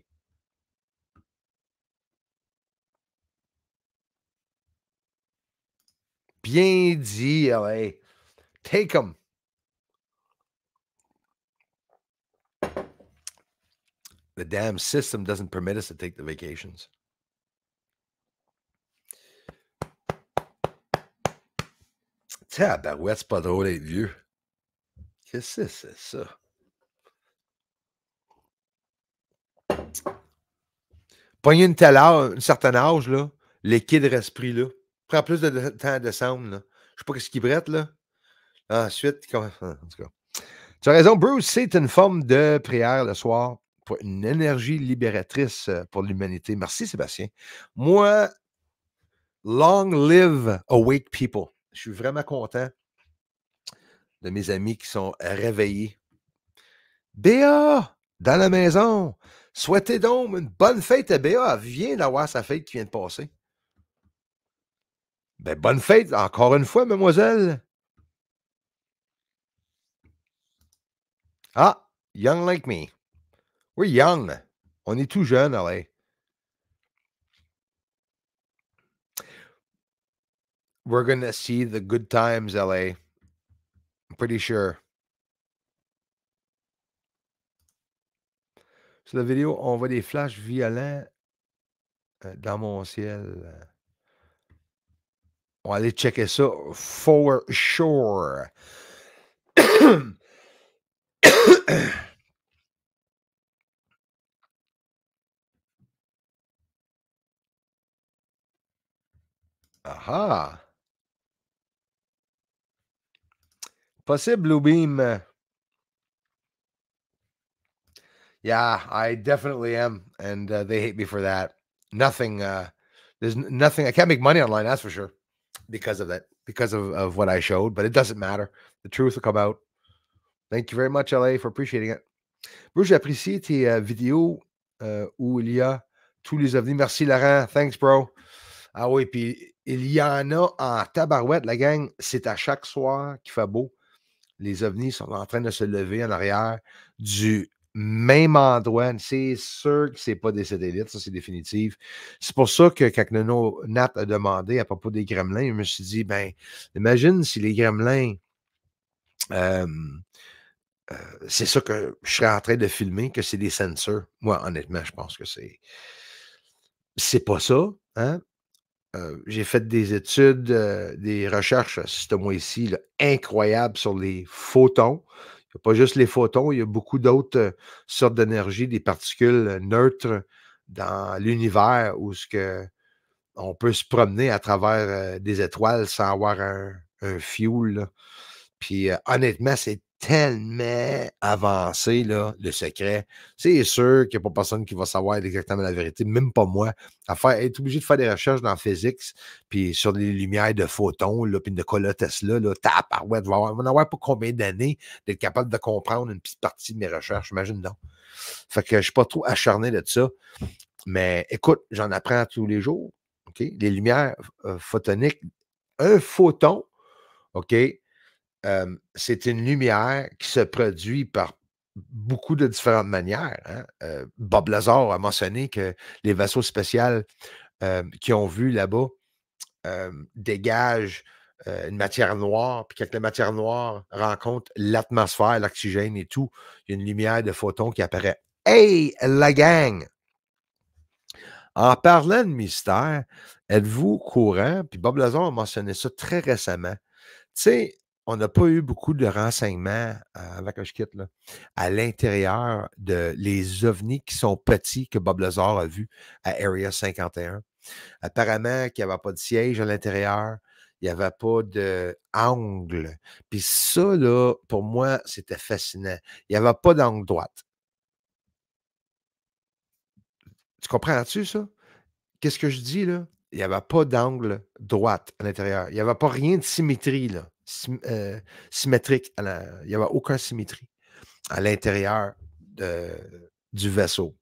Bien dit, LA. Ah take them. The damn system doesn't permit us to take the vacations. Tabarouette, c'est pas drôle d'être vieux. Qu'est-ce que c'est ça? Pogner une telle âge, un certain âge, là, les kids là. Prends plus de, temps à descendre. Je Je sais pas ce qui brette là. Ensuite, hein, en Tu as raison, Bruce, c'est une forme de prière le soir pour une énergie libératrice euh, pour l'humanité. Merci, Sébastien. Moi, long live awake people. Je suis vraiment content de mes amis qui sont réveillés. Béa, dans la maison. Souhaitez donc une bonne fête à BA. vient d'avoir sa fête qui vient de passer. Ben, bonne fête encore une fois, mademoiselle. Ah, young like me. We're young. On est tout jeune, allez. We're going see the good times, LA. I'm pretty sure. Sur la vidéo, on voit des flashs violents euh, dans mon ciel. Euh. On va aller checker ça for sure. Aha! Possible, Blue Beam. Yeah, I definitely am, and uh, they hate me for that. Nothing. Uh, there's nothing. I can't make money online. That's for sure, because of that, because of of what I showed. But it doesn't matter. The truth will come out. Thank you very much, LA, for appreciating it. Bruce, j'ai apprécié tes uh, vidéos euh, où il y a tous les avenirs. Merci, Laurent. Thanks, bro. Ah oui, puis il y en a en tabarouette, la gang. C'est à chaque soir qu'il fait beau. Les ovnis sont en train de se lever en arrière du même endroit. C'est sûr que c'est pas des satellites, ça c'est définitif. C'est pour ça que quand Nono Nat a demandé à propos des gremlins, je me suis dit, ben, imagine si les gremlins. Euh, c'est ça que je serais en train de filmer, que c'est des sensors. Moi, honnêtement, je pense que c'est. C'est pas ça. Hein? Euh, j'ai fait des études, euh, des recherches moi moi ici, incroyables sur les photons. Il n'y a pas juste les photons, il y a beaucoup d'autres euh, sortes d'énergie, des particules euh, neutres dans l'univers où ce que on peut se promener à travers euh, des étoiles sans avoir un, fuel. Puis honnêtement, c'est tellement avancé, là, le secret. C'est sûr qu'il n'y a pas personne qui va savoir exactement la vérité, même pas moi, à faire, être obligé de faire des recherches dans la physique, puis sur les lumières de photons, là, puis de colottes Tesla, là, tap, ouais, devoir avoir, pas pour combien d'années d'être capable de comprendre une petite partie de mes recherches, imagine donc. Fait que je ne suis pas trop acharné de ça. Mais écoute, j'en apprends tous les jours. OK? Les lumières euh, photoniques, un photon, OK, c'est une lumière qui se produit par beaucoup de différentes manières. Hein. Bob Lazar a mentionné que les vaisseaux spéciales qui ont vu là-bas dégagent une matière noire, puis quand la matière noire rencontre l'atmosphère, l'oxygène et tout, il y a une lumière de photons qui apparaît. Hey, la gang! En parlant de mystère, êtes-vous courant? Puis Bob Lazar a mentionné ça très récemment. Tu sais, on n'a pas eu beaucoup de renseignements euh, avant que à l'intérieur de les ovnis qui sont petits que Bob Lazar a vus à Area 51. Apparemment qu'il n'y avait pas de siège à l'intérieur, il n'y avait pas d'angle. Puis ça, pour moi, c'était fascinant. Il n'y avait pas d'angle droite. Tu comprends-tu ça? Qu'est-ce que je dis là? Il n'y avait pas d'angle droite à l'intérieur. Il n'y avait pas rien de symétrie là. Euh, symétrique. il n'y avait aucune symétrie à l'intérieur du vaisseau.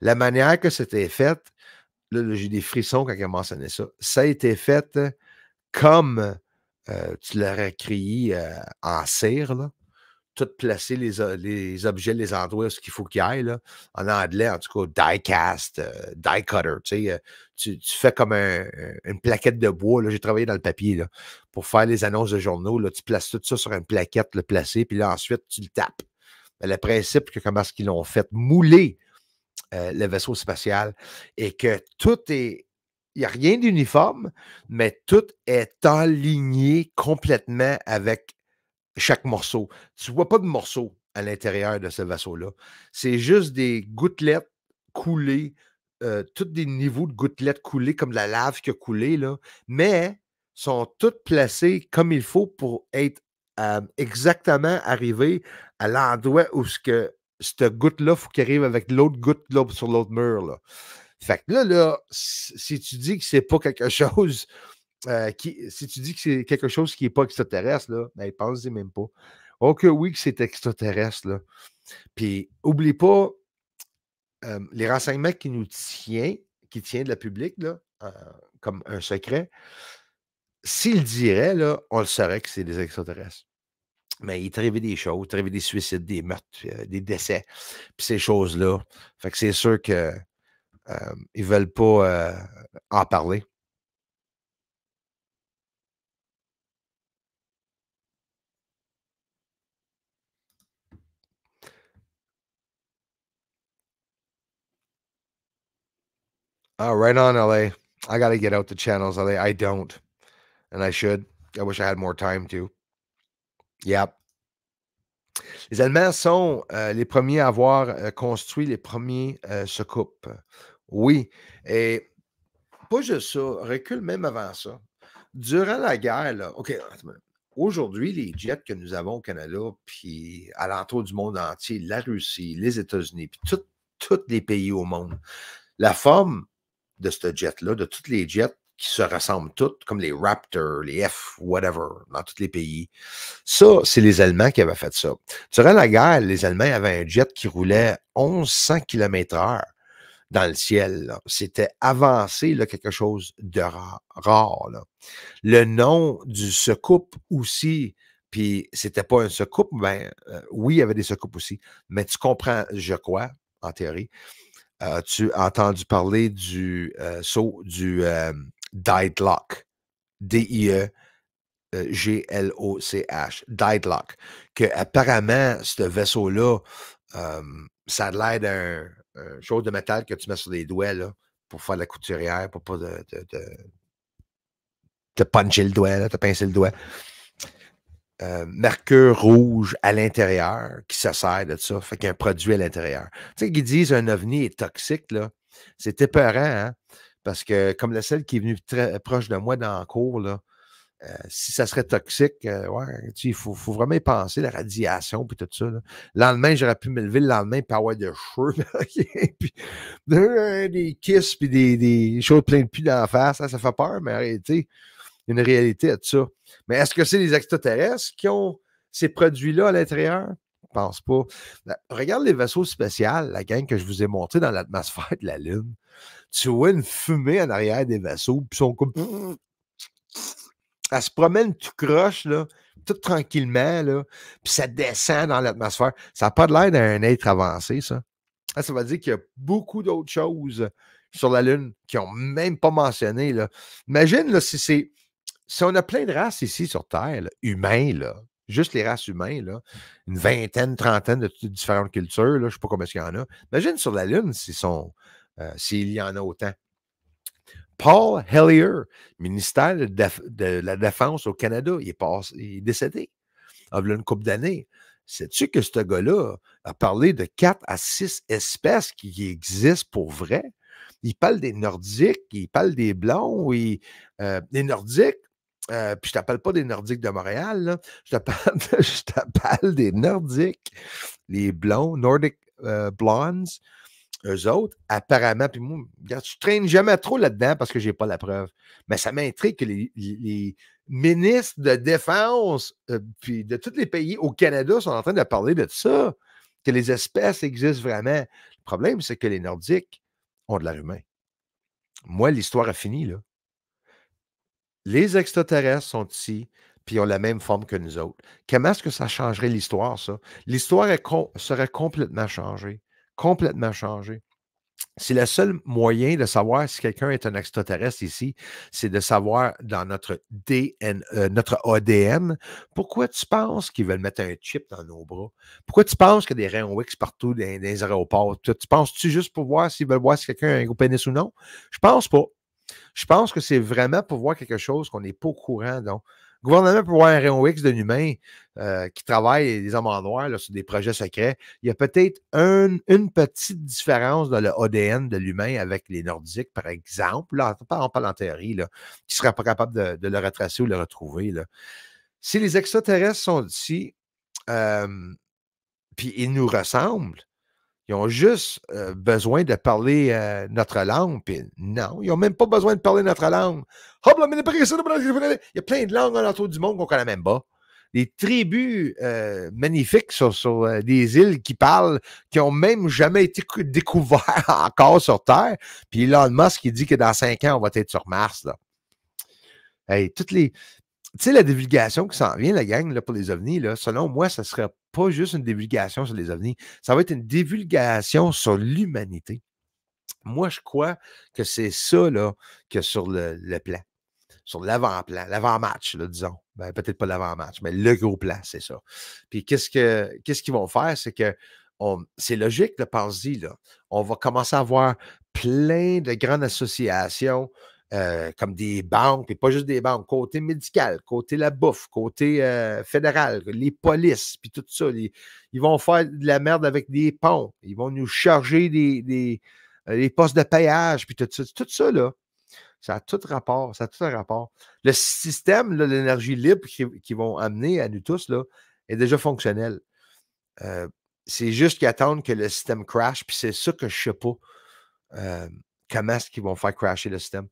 La manière que c'était fait, là, j'ai des frissons quand il a mentionné ça, ça a été fait comme euh, tu l'aurais créé euh, en cire, là, tout placer les, objets, les endroits ce qu'il faut qu'ils aillent. Là. En anglais, en tout cas, die-cast, euh, die cutter. Tu, euh, fais comme une plaquette de bois. J'ai travaillé dans le papier là, pour faire les annonces de journaux. Là, tu places tout ça sur une plaquette, le placer, puis là, ensuite, tu le tapes. le principe, que comment est-ce qu'ils l'ont fait mouler euh, le vaisseau spatial et que tout est. Il n'y a rien d'uniforme, mais tout est aligné complètement avec chaque morceau. Tu ne vois pas de morceaux à l'intérieur de ce vaisseau-là. C'est juste des gouttelettes coulées, euh, tous des niveaux de gouttelettes coulées, comme la lave qui a coulé, là, mais sont toutes placées comme il faut pour être euh, exactement arrivé à l'endroit où ce que cette goutte-là, il faut qu'elle arrive avec l'autre goutte là, sur l'autre mur. Là. Fait que là, là, si tu dis que c'est pas quelque chose euh, si tu dis que c'est quelque chose qui n'est pas extraterrestre, là, ben, pense-y même pas. Oh que oui que c'est extraterrestre, là. Puis, oublie pas les renseignements qui nous tient, qui tient de la public, euh, comme un secret. S'il dirait, là, on le saurait que c'est des extraterrestres. Mais il est des choses, il est des suicides, des meurtres, euh, des décès, puis ces choses-là. que c'est sûr qu'ils ne veulent pas en parler. Uh, right on, LA. I got get out the channels, LA. I don't, and I should. I wish I had more time to. Yep. Les Allemands sont euh, les premiers à avoir euh, construit les premiers euh, secoupes. Oui. Et pas juste ça, recule même avant ça. Durant la guerre, là, OK, aujourd'hui, les jets que nous avons au Canada, puis à l'entour du monde entier, la Russie, les États-Unis, puis tous les pays au monde, la forme de ce jet-là, de tous les jets qui se rassemblent toutes, comme les Raptors, les F, whatever, dans tous les pays. Ça, c'est les Allemands qui avaient fait ça. Durant la guerre, les Allemands avaient un jet qui roulait 1100 km/h dans le ciel. C'était avancé, là, quelque chose de rare. Le nom du secoupe aussi, puis c'était pas un secoupe, mais ben, euh, oui, il y avait des secoupes aussi. Mais tu comprends, je crois, en théorie, As-tu entendu parler du euh, saut du euh, Diedlock? D-I-E. Euh, G-L-O-C-H, Diedlock, que apparemment, ce vaisseau-là, ça a l'air d'un chose de métal que tu mets sur les doigts pour faire la couturière, pour pas te puncher le doigt, te pincer le doigt. Euh, mercure rouge à l'intérieur qui se sert de ça, fait qu'il y a un produit à l'intérieur. Tu sais, qu'ils disent un ovni est toxique, là, c'est épeurant, hein? Parce que comme la celle qui est venue très proche de moi dans le cours, là, euh, si ça serait toxique, euh, ouais, tu il faut, vraiment penser, la radiation, puis tout ça. Là. Le lendemain, j'aurais pu me lever le lendemain, par avoir de cheveux, puis des kisses, puis des, choses pleines de pis dans la face, ça, ça fait peur, mais tu une réalité à tout ça. Mais est-ce que c'est les extraterrestres qui ont ces produits-là à l'intérieur? Je pense pas. Ben, regarde les vaisseaux spéciaux, la gang que je vous ai montrée dans l'atmosphère de la Lune. Tu vois une fumée en arrière des vaisseaux, puis ils sont comme. Elle se promène tout croche, là, tout tranquillement, là, puis ça descend dans l'atmosphère. Ça n'a pas de l'air d'un être avancé, ça. Ah, ça veut dire qu'il y a beaucoup d'autres choses sur la Lune qui n'ont même pas mentionné. Là. Imagine là, si c'est si on a plein de races ici sur Terre, humains, là, juste les races humaines, là, une vingtaine, trentaine de différentes cultures, je ne sais pas combien il y en a. Imagine sur la Lune euh, s'il y en a autant. Paul Hellier, ministère de, la Défense au Canada, il est, passé, il est décédé. Il y a une couple d'années. Sais-tu que ce gars-là a parlé de quatre à six espèces qui existent pour vrai? Il parle des Nordiques, il parle des Blancs, il, les euh, Nordiques, euh, puis je t'appelle pas des Nordiques de Montréal, Je, t'appelle, des Nordiques, les blonds, Nordic euh, Blondes, eux autres, apparemment, puis moi, tu traînes jamais trop là-dedans parce que j'ai pas la preuve. Mais ça m'intrigue que les, ministres de défense euh, puis de tous les pays au Canada sont en train de parler de ça, que les espèces existent vraiment. Le problème, c'est que les Nordiques ont de l'air humain. Moi, l'histoire a fini, là les extraterrestres sont ici, puis ont la même forme que nous autres. Comment est-ce que ça changerait l'histoire, ça? L'histoire serait complètement changée. Complètement changée. C'est le seul moyen de savoir si quelqu'un est un extraterrestre ici, c'est de savoir dans notre DN, e, euh, notre ADN, pourquoi tu penses qu'ils veulent mettre un chip dans nos bras? Pourquoi tu penses qu'il y a des rayons X partout dans, les aéroports? Tu, penses-tu juste pour voir s'ils veulent voir si quelqu'un a un gros pénis ou non? Je pense pas. Je pense que c'est vraiment pour voir quelque chose qu'on n'est pas au courant. Donc, le gouvernement peut voir un rayon X d'un humain euh, qui travaille, des hommes en noir, sur des projets secrets. Il y a peut-être une petite différence dans le ADN de l'humain avec les Nordiques, par exemple. Là, on parle en théorie, là, qui ne sera pas capable de, le retracer ou le retrouver. Si les extraterrestres sont ici, euh, puis ils nous ressemblent, ils ont juste euh, besoin de parler euh, notre langue. non, ils n'ont même pas besoin de parler notre langue. Il y a plein de langues autour du monde qu'on ne connaît même pas. Des tribus euh, magnifiques sur, des îles qui parlent, qui n'ont même jamais été découvertes encore sur Terre. Puis Elon Musk, qui dit que dans cinq ans, on va être sur Mars. Là. Hey, toutes les tu sais, la divulgation qui s'en vient, la gang, là, pour les ovnis, là, selon moi, ça ne serait pas juste une divulgation sur les ovnis, ça va être une divulgation sur l'humanité. Moi, je crois que c'est ça, là, que sur le, le plan, sur l'avant-plan, l'avant-match, disons. Ben, peut-être pas l'avant-match, mais le gros plan, c'est ça. Puis qu'est-ce que qu'est-ce qu'ils vont faire? C'est que c'est logique, le pense là. On va commencer à avoir plein de grandes associations euh, comme des banques, et pas juste des banques, côté médical, côté la bouffe, côté euh, fédéral, les polices, puis tout ça. ils vont faire de la merde avec des ponts. Ils vont nous charger des, des, euh, postes de payage, puis tout ça. Tout ça, là, ça a tout rapport. Ça a tout un rapport. Le système, l'énergie libre qu'ils qui vont amener à nous tous, là, est déjà fonctionnel. c'est juste qu'attendre que le système crash, puis c'est ça que je ne sais pas comment est-ce qu'ils vont faire crasher le système.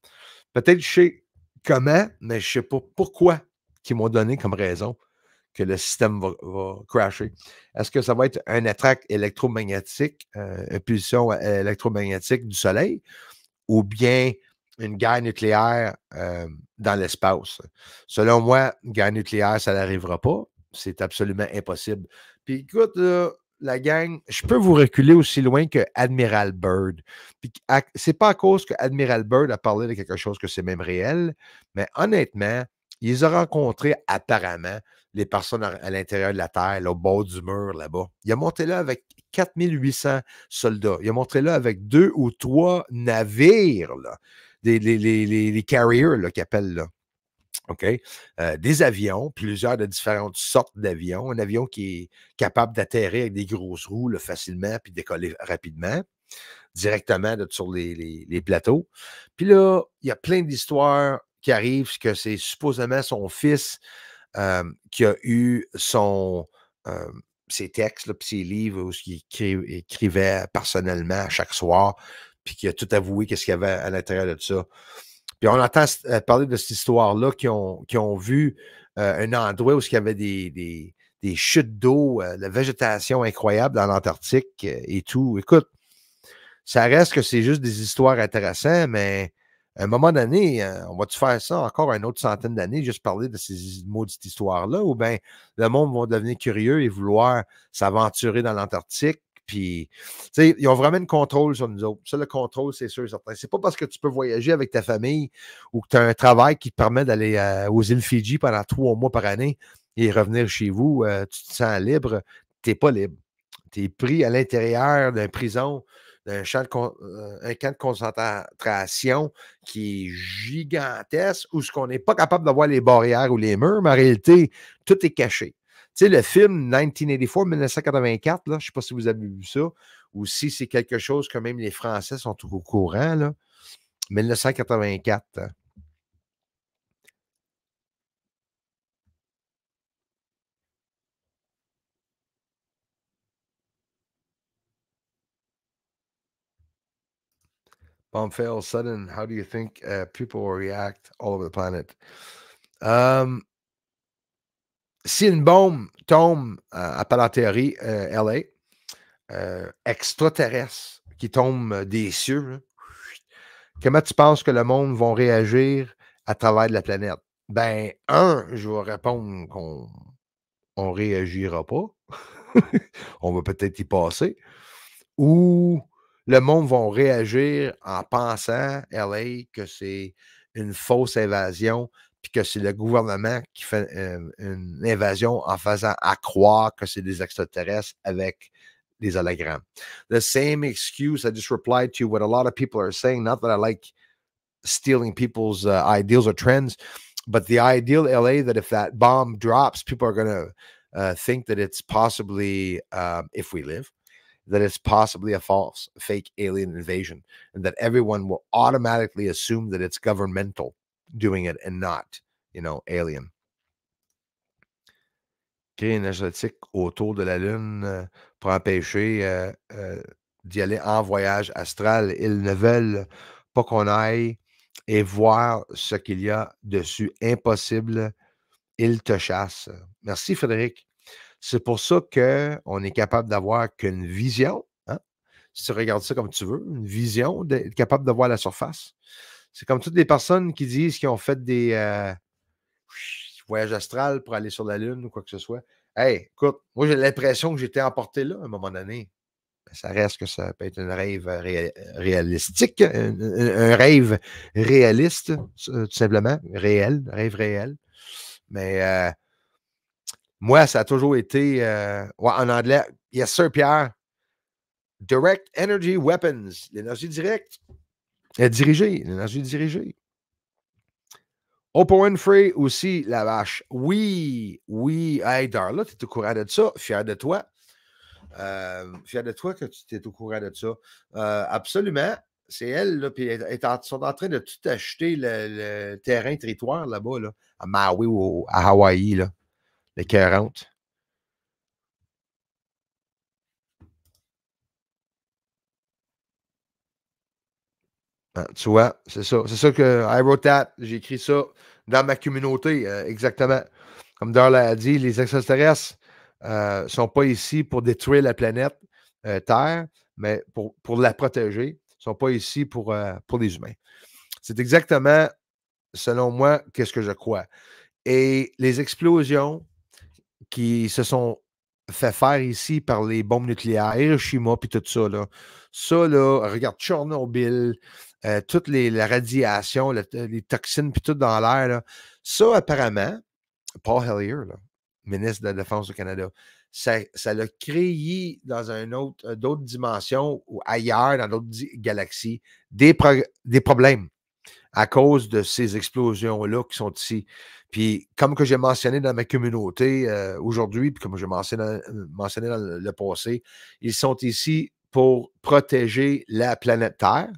Peut-être je sais comment, mais je ne sais pas pourquoi qu'ils m'ont donné comme raison que le système va, crasher. Est-ce que ça va être un attaque électromagnétique, euh, une pulsion euh, électromagnétique du Soleil, ou bien une guerre nucléaire euh, dans l'espace? Selon moi, une guerre nucléaire, ça n'arrivera pas. C'est absolument impossible. Puis écoute, là, la gang, je peux vous reculer aussi loin que Admiral Bird. C'est pas à cause que Admiral Bird a parlé de quelque chose que c'est même réel, mais honnêtement, ils ont rencontré apparemment les personnes à l'intérieur de la Terre, au bord du mur là-bas. Il a monté là avec 4800 soldats. Il a monté là avec deux ou trois navires, des, les, les carriers qu'ils appellent là. Euh, des avions, plusieurs de différentes sortes d'avions. Un avion qui est capable d'atterrir avec des grosses roues facilement puis décoller rapidement, directement sur les, plateaux. Puis là, il y a plein d'histoires qui arrivent, que c'est supposément son fils euh, qui a eu son, euh, ses textes, puis ses livres, ce qu'il écrivait, écrivait personnellement chaque soir, puis qui a tout avoué qu'est-ce qu'il y avait à l'intérieur de ça. Puis on entend euh, parler de cette histoire-là qui ont, vu euh, un endroit où il y avait des, chutes d'eau, de euh, la végétation incroyable dans l'Antarctique et tout. Écoute, ça reste que c'est juste des histoires intéressantes, mais à un moment donné, on va-tu faire ça encore une autre centaine d'années, juste parler de ces maudites histoires-là, ou bien le monde va devenir curieux et vouloir s'aventurer dans l'Antarctique, puis, ils ont vraiment le contrôle sur nous autres. Ça, le contrôle, c'est sûr et certain. C'est pas parce que tu peux voyager avec ta famille ou que tu as un travail qui te permet d'aller euh, aux îles Fidji pendant trois mois par année et revenir chez vous. Euh, tu te sens libre. Tu n'es pas libre. Tu es pris à l'intérieur d'une prison, d'un champ euh, camp de concentration qui est gigantesque où ce qu'on n'est pas capable d'avoir les barrières ou les murs, mais en réalité, tout est caché. Tu sais, le film 1984, 1984, je ne sais pas si vous avez vu ça, ou si c'est quelque chose que même les Français sont au courant, là. 1984. Hein. bomb sudden how do you think uh, people will react all over the planet um, si une bombe tombe euh, à théorie, euh, LA, euh, extraterrestre, qui tombe euh, des cieux, comment tu penses que le monde va réagir à travers la planète? Ben, un, je vais répondre qu'on on réagira pas. on va peut-être y passer. Ou le monde va réagir en pensant, LA, que c'est une fausse invasion, puis que c'est le gouvernement qui fait euh, une invasion en faisant à que c'est des extraterrestres avec des hologrammes. The same excuse I just replied to what a lot of people are saying, not that I like stealing people's uh, ideals or trends, but the ideal LA that if that bomb drops, people are going to uh, think that it's possibly, um, if we live, that it's possibly a false, fake alien invasion, and that everyone will automatically assume that it's governmental doing it and not, you know, alien. Créer énergétique autour de la Lune euh, pour empêcher euh, euh, d'y aller en voyage astral. Ils ne veulent pas qu'on aille et voir ce qu'il y a dessus. Impossible. Ils te chassent. Merci, Frédéric. C'est pour ça qu'on est capable d'avoir qu'une vision. Hein? Si tu regardes ça comme tu veux, une vision, d'être capable de voir la surface. C'est comme toutes les personnes qui disent qu'ils ont fait des euh, voyages astrales pour aller sur la Lune ou quoi que ce soit. Hey, écoute, moi j'ai l'impression que j'étais emporté là à un moment donné. Mais ça reste que ça peut être un rêve euh, réalistique, un, rêve réaliste, euh, tout simplement, réel, rêve réel. Mais moi, ça a toujours été, En en anglais, yes sir, Pierre, direct energy weapons, l'énergie directe. Elle euh, est dirigée, l'énergie dirigée. Oprah Winfrey aussi, la vache. Oui, oui. Hey, Darla, tu es au courant de ça. Fier de toi. Euh, fier de toi que tu es au courant de ça. Euh, absolument. C'est elle, là, puis elles sont en train de tout acheter le, terrain, territoire là-bas, là, à Maui ou à Hawaï, là, les 40. Hein, tu vois, c'est ça. C'est ça que I J'ai écrit ça dans ma communauté, euh, exactement. Comme Darla a dit, les extraterrestres ne euh, sont pas ici pour détruire la planète euh, Terre, mais pour, pour la protéger. Ils ne sont pas ici pour, pour les humains. C'est exactement, selon moi, qu'est-ce que je crois. Et les explosions qui se sont fait faire ici par les bombes nucléaires, Hiroshima, puis tout ça, là, ça, là, regarde Tchernobyl, euh, toutes les, radiations, les toxines, puis tout dans l'air. Ça, apparemment, Paul Hellier, ministre de la Défense du Canada, ça, l'a créé dans un autre, euh, d'autres dimensions ou ailleurs, dans d'autres galaxies, des, des problèmes à cause de ces explosions-là qui sont ici. Puis, comme que j'ai mentionné dans ma communauté euh, aujourd'hui, puis comme j'ai mentionné, dans le passé, ils sont ici pour protéger la planète Terre,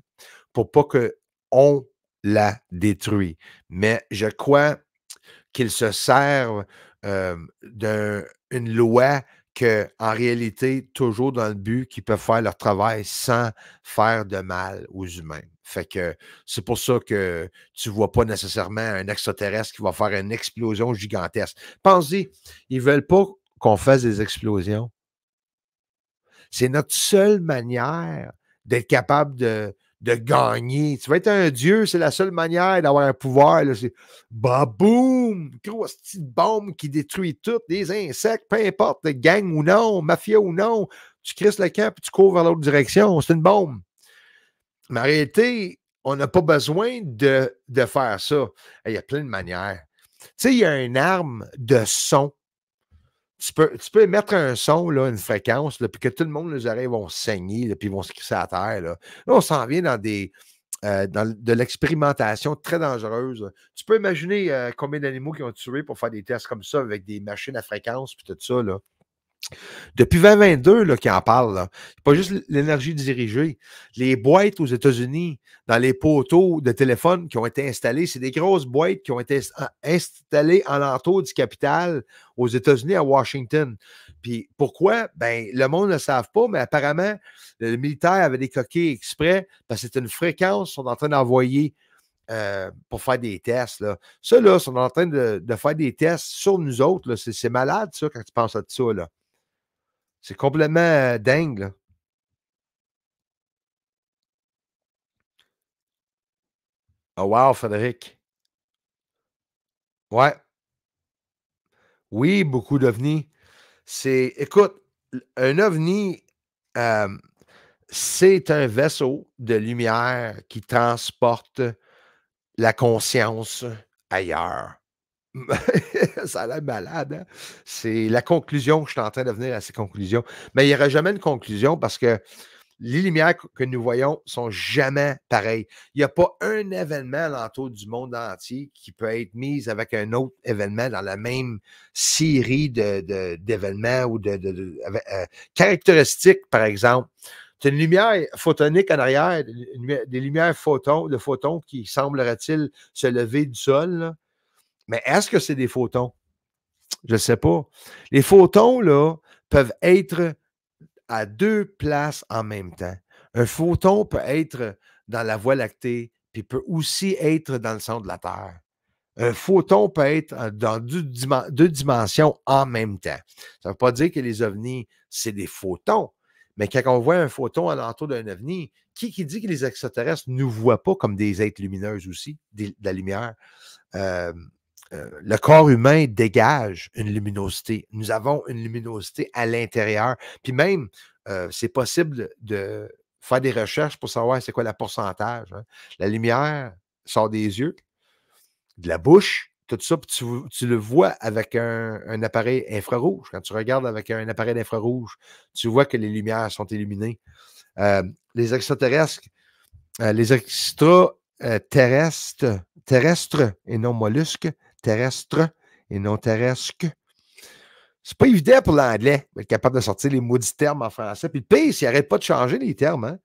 pour pas qu'on la détruit. Mais je crois qu'ils se servent euh, d'une loi que, en réalité, toujours dans le but qu'ils peuvent faire leur travail sans faire de mal aux humains. Fait que c'est pour ça que tu ne vois pas nécessairement un extraterrestre qui va faire une explosion gigantesque. Pensez, ils ne veulent pas qu'on fasse des explosions. C'est notre seule manière d'être capable de de gagner. Tu vas être un dieu, c'est la seule manière d'avoir un pouvoir. C'est baboum, grosse petite bombe qui détruit tout, des insectes, peu importe, gang ou non, mafia ou non. Tu crisses le camp et tu cours vers l'autre direction. C'est une bombe. Mais en réalité, on n'a pas besoin de, de faire ça. Il y a plein de manières. Tu sais, il y a une arme de son tu peux, mettre un son, là, une fréquence, là, puis que tout le monde, les oreilles vont saigner, là, puis vont se crisser à terre. Là, on s'en vient dans des. Euh, de l'expérimentation très dangereuse. Tu peux imaginer euh, combien d'animaux qui ont tué pour faire des tests comme ça avec des machines à fréquence puis tout ça. Là. Depuis 2022, là, qui en parle, pas juste l'énergie dirigée. Les boîtes aux États-Unis, dans les poteaux de téléphone qui ont été installés, c'est des grosses boîtes qui ont été ah, installées en entour du capital aux États-Unis, à Washington. Puis pourquoi? Ben, le monde ne le savent pas, mais apparemment, le militaire avait des coquilles exprès parce que c'est une fréquence qu'on sont en train d'envoyer euh, pour faire des tests. Là. Ça, là, ils sont en train de, faire des tests sur nous autres. C'est malade, ça, quand tu penses à tout ça. Là. C'est complètement dingue. Oh wow, Frédéric. Ouais. Oui, beaucoup d'ovnis. C'est, écoute, un ovni, c'est un vaisseau de lumière qui transporte la conscience ailleurs. ça a l'air malade. Hein? C'est la conclusion, je suis en train de venir à ces conclusions. Mais il n'y aura jamais une conclusion parce que les lumières que nous voyons sont jamais pareilles. Il n'y a pas un événement l'entour du monde entier qui peut être mise avec un autre événement dans la même série d'événements de, ou de, euh, caractéristiques, par exemple. C'est une lumière photonique en arrière, des lumières photons, de photons qui semblerait-il se lever du sol. Mais est-ce que c'est des photons? Je ne sais pas. Les photons, là, peuvent être à deux places en même temps. Un photon peut être dans la Voie lactée, puis peut aussi être dans le centre de la Terre. Un photon peut être dans deux, dimensions en même temps. Ça ne veut pas dire que les ovnis, c'est des photons. Mais quand on voit un photon à l'entour d'un ovni, qui, dit que les extraterrestres ne nous voient pas comme des êtres lumineuses aussi, de la lumière? Euh, euh, le corps humain dégage une luminosité. Nous avons une luminosité à l'intérieur. Puis même, euh, c'est possible de faire des recherches pour savoir c'est quoi le pourcentage. Hein. La lumière sort des yeux, de la bouche, tout ça, puis tu, le vois avec un, appareil infrarouge. Quand tu regardes avec un appareil infrarouge, tu vois que les lumières sont illuminées. Euh, les extraterrestres, les extraterrestres, terrestres et non mollusques terrestre et non terrestre. C'est pas évident pour l'anglais d'être capable de sortir les maudits termes en français. Puis le pays, s'il n'arrête pas de changer les termes. Hein,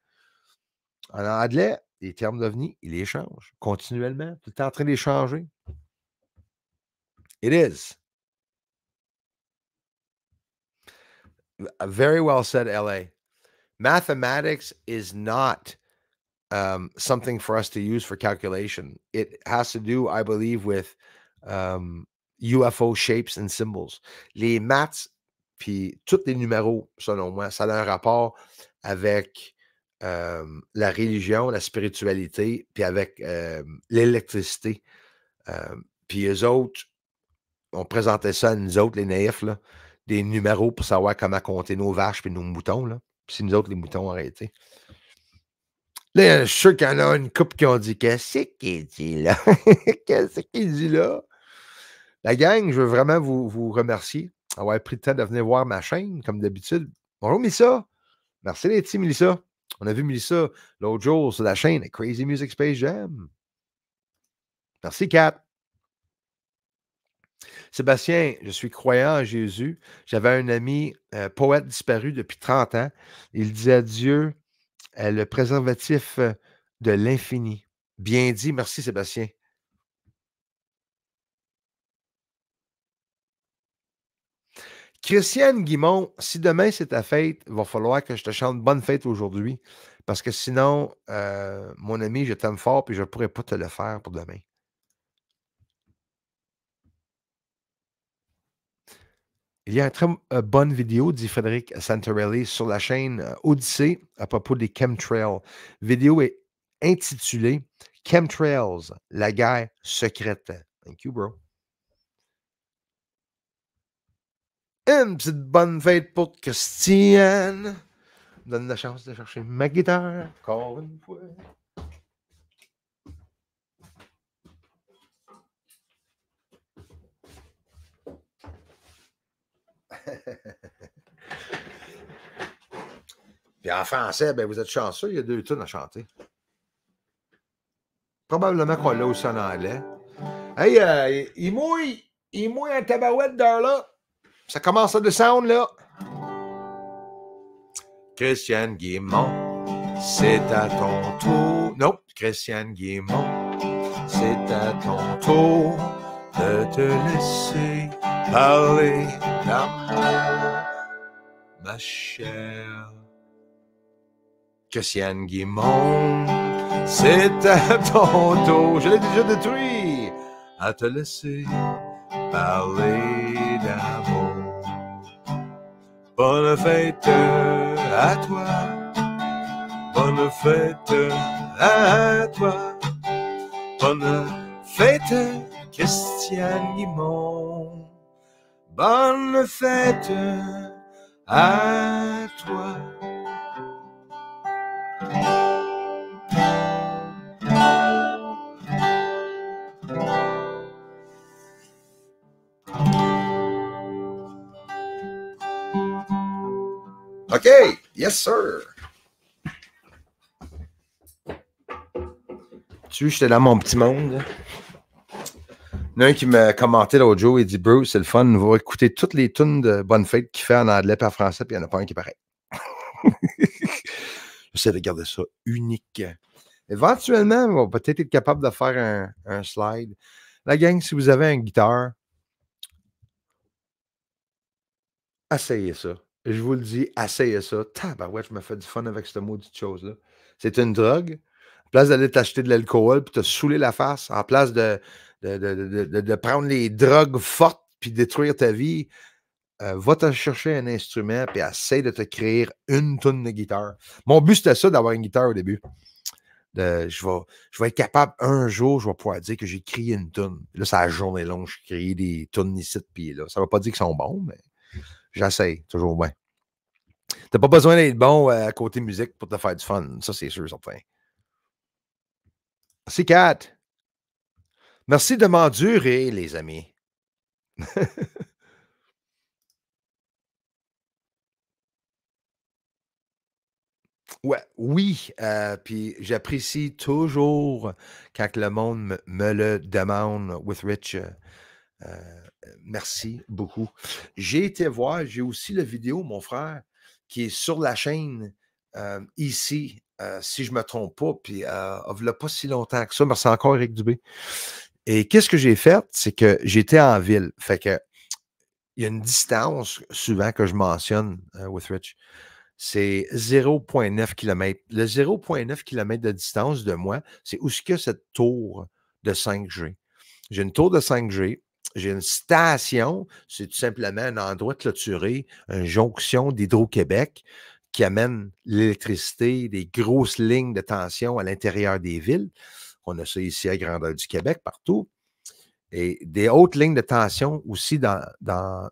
en anglais, les termes d'OVNI, il les change continuellement, tout le temps en train de les changer. It is. Uh, very well said, LA. Mathematics is not um, something for us to use for calculation. It has to do, I believe, with UFO Shapes and Symbols. Les maths, puis tous les numéros, selon moi, ça a un rapport avec la religion, la spiritualité, puis avec l'électricité. puis eux autres, on présentait ça à nous autres, les naïfs, des numéros pour savoir comment compter nos vaches puis nos moutons. Puis si nous autres, les moutons, arrêtés. Là, je suis sûr qu'il y en a une couple qui ont dit Qu'est-ce qu'il dit là Qu'est-ce qu'il dit là La gang, je veux vraiment vous, vous remercier d'avoir pris le temps de venir voir ma chaîne, comme d'habitude. Bonjour Melissa. Merci les petits, On a vu Melissa l'autre jour sur la chaîne Crazy Music Space Jam. Merci, Cap. Sébastien, je suis croyant en Jésus. J'avais un ami euh, poète disparu depuis 30 ans. Il disait à Dieu euh, le préservatif euh, de l'infini. Bien dit, merci Sébastien. Christiane Guimont, si demain c'est ta fête, il va falloir que je te chante bonne fête aujourd'hui. Parce que sinon, euh, mon ami, je t'aime fort et je ne pourrais pas te le faire pour demain. Il y a une très euh, bonne vidéo, dit Frédéric Santorelli, sur la chaîne euh, Odyssée à propos des chemtrails. Vidéo est intitulée Chemtrails, la guerre secrète. Thank you, bro. Une petite bonne fête pour Christiane. donne la chance de chercher ma guitare encore une fois. Puis en français, ben vous êtes chanceux, il y a deux tunes à chanter. Probablement qu'on l'a aussi en anglais. Hey, euh, il mouille, il mouille un tabarouette d'heure là. Ça commence à descendre là. Christiane Guimont, c'est à ton tour. Non, Christiane Guimont, c'est à ton tour de te laisser parler d'amour, ma chère. Christiane Guimond, c'est à ton tour, je l'ai déjà détruit, à te laisser parler d'amour. Bonne fête à toi, bonne fête à toi, bonne fête Christiane Guimond. Bonne fête à toi. OK, yes, sir. Tu, j'étais dans mon petit monde. Il y en a un qui m'a commenté l'autre jour, il dit Bruce, c'est le fun, Vous va écouter toutes les tunes de Bonne Fête qu'il fait en anglais et français, puis il n'y en a pas un qui est pareil. sais de garder ça unique. Éventuellement, on va peut-être être capable de faire un, slide. La gang, si vous avez un guitare, essayez ça. Je vous le dis, essayez ça. Tabarouette, je me fais du fun avec cette maudite chose-là. C'est une drogue. En place d'aller t'acheter de l'alcool puis te saouler la face, en place de de, prendre les drogues fortes puis détruire ta vie, euh, va te chercher un instrument puis essaie de te créer une tonne de guitare. Mon but, c'était ça, d'avoir une guitare au début. je, vais, je vais être capable, un jour, je vais pouvoir dire que j'ai créé une tonne. Là, c'est la journée longue, je crée des tonnes ici, puis là, ça ne veut pas dire qu'ils sont bons, mais j'essaie toujours bien. n'as pas besoin d'être bon euh, à côté musique pour te faire du fun. Ça, c'est sûr, fait. C'est 4. Merci de m'endurer, les amis. Ouais, oui, euh, puis j'apprécie toujours quand le monde me, le demande with Rich. Euh, euh, merci beaucoup. J'ai été voir, j'ai aussi la vidéo, mon frère, qui est sur la chaîne ici, si je ne me trompe pas, puis il ne pas si longtemps que ça. Merci encore, Eric Dubé. Et qu'est-ce que j'ai fait? C'est que j'étais en ville. Fait que il y a une distance souvent que je mentionne hein, with Rich. C'est 0,9 km. Le 0,9 km de distance de moi, c'est où est-ce que cette tour de 5G? J'ai une tour de 5G, j'ai une station, c'est tout simplement un endroit clôturé, une jonction d'Hydro-Québec qui amène l'électricité, des grosses lignes de tension à l'intérieur des villes. On a ça ici à Grandeur du Québec, partout. Et des hautes lignes de tension aussi dans,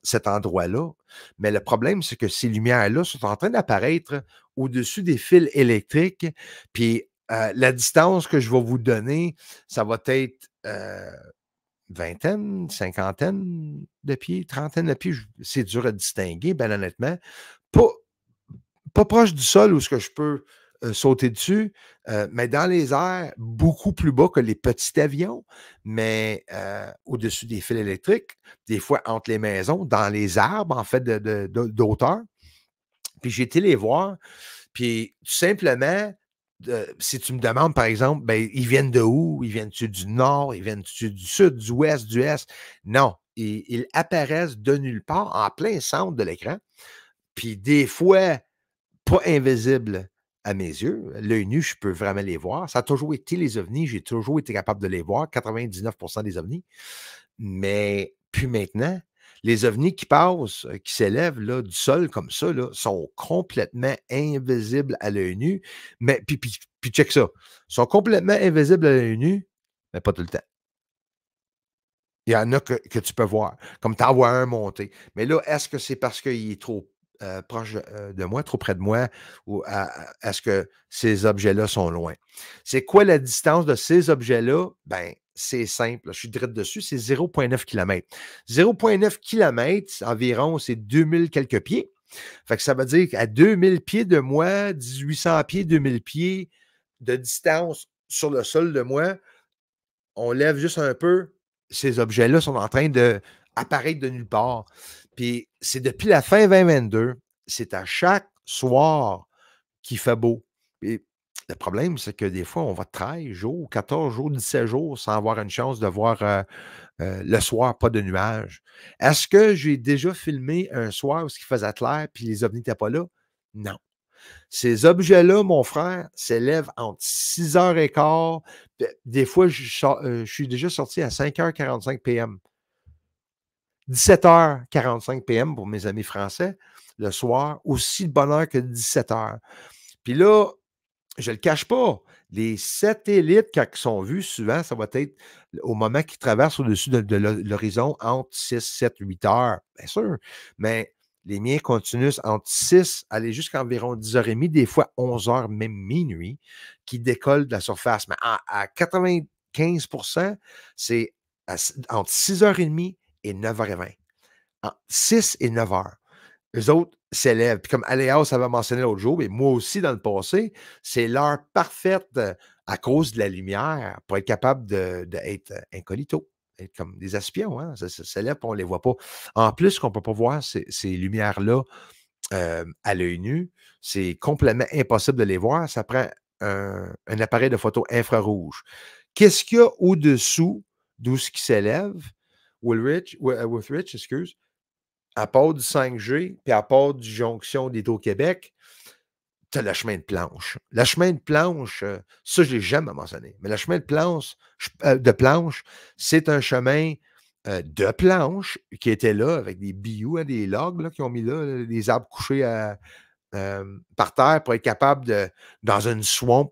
cet endroit-là. Mais le problème, c'est que ces lumières-là sont en train d'apparaître au-dessus des fils électriques. Puis euh, la distance que je vais vous donner, ça va être euh, vingtaine, cinquantaine de pieds, trentaine de pieds. C'est dur à distinguer, bien honnêtement. Pas, pas proche du sol où ce que je peux euh, sauter dessus, euh, mais dans les airs, beaucoup plus bas que les petits avions, mais euh, au-dessus des fils électriques, des fois entre les maisons, dans les arbres, en fait, d'auteur. Puis j'ai été les voir, puis tout simplement, si tu me demandes, par exemple, ben, ils viennent de où? Ils viennent-tu du nord? Ils viennent-tu du sud, du ouest, du est? Non, ils, apparaissent de nulle part, en plein centre de l'écran. Puis des fois, pas invisibles, à mes yeux. L'œil nu, je peux vraiment les voir. Ça a toujours été les ovnis. J'ai toujours été capable de les voir, 99 des ovnis. Mais puis maintenant, les ovnis qui passent, euh, qui s'élèvent là, du sol comme ça, là, sont complètement invisibles à l'œil nu. Mais puis, puis, puis check ça. sont complètement invisibles à l'œil nu, mais pas tout le temps. Il y en a que, que tu peux voir, comme tu en vois un monter. Mais là, est-ce que c'est parce qu'il est trop euh, proche euh, de moi, trop près de moi, ou est ce que ces objets-là sont loin. C'est quoi la distance de ces objets-là? Ben, c'est simple. Je suis direct dessus, c'est 0,9 km. 0,9 km, environ, c'est 2000 quelques pieds. Fait que ça veut dire qu'à 2000 pieds de moi, 1800 pieds, 2000 pieds de distance sur le sol de moi, on lève juste un peu, ces objets-là sont en train de apparaître de nulle part. Puis c'est depuis la fin 2022, c'est à chaque soir qu'il fait beau. Et le problème, c'est que des fois, on va 13 jours, 14 jours, 17 jours sans avoir une chance de voir euh, euh, le soir, pas de nuages. Est-ce que j'ai déjà filmé un soir où qui faisait clair puis les ovnis n'étaient pas là? Non. Ces objets-là, mon frère, s'élèvent entre 6h15. Des fois, euh, je suis déjà sorti à 5h45 p.m. 17h45 p.m. pour mes amis français, le soir, aussi de bonne heure que 17h. Puis là, je ne le cache pas, les satellites, quand ils sont vus, souvent, ça va être au moment qu'ils traversent au-dessus de, l'horizon entre 6, 7, 8 heures, bien sûr. Mais les miens continuent entre 6, aller jusqu'à environ 10h30, des fois 11h, même minuit, qui décollent de la surface. Mais à, à 95 c'est entre 6h30 et 9h20. 6 et 9 h Eux autres s'élèvent. Puis comme Aléas avait mentionné l'autre jour, mais moi aussi dans le passé, c'est l'heure parfaite euh, à cause de la lumière pour être capable d'être de, euh, incognito être comme des aspions. Hein? Ça, s'élève on ne les voit pas. En plus, qu'on ne peut pas voir ces, lumières-là euh, à l'œil nu. C'est complètement impossible de les voir. Ça prend un, un appareil de photo infrarouge. Qu'est-ce qu'il y a au-dessous d'où ce qui s'élève? Woolrich, euh, excuse, à part du 5G, puis à part du jonction des taux québec tu as le chemin de planche. La chemin de planche, euh, ça, je ne l'ai jamais mentionné, mais la chemin de planche, euh, de planche c'est un chemin de planche qui était là avec des billoux, hein, des logs qui ont mis là, des arbres couchés à, par terre pour être capable de, dans une swamp,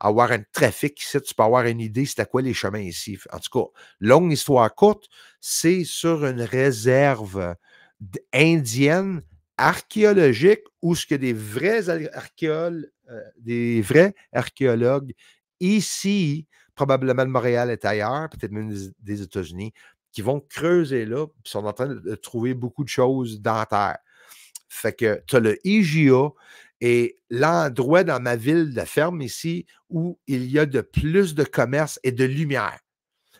avoir un trafic ici, tu peux avoir une idée c'est à quoi les chemins ici. En tout cas, longue histoire courte, c'est sur une réserve indienne archéologique où ce que des vrais archéologues, des vrais archéologues ici, probablement de Montréal et ailleurs, peut-être même des, États-Unis, qui vont creuser là, puis sont en train de trouver beaucoup de choses dans la terre. Fait que tu as le IGA et l'endroit dans ma ville de ferme ici où il y a de plus de commerces et de lumière.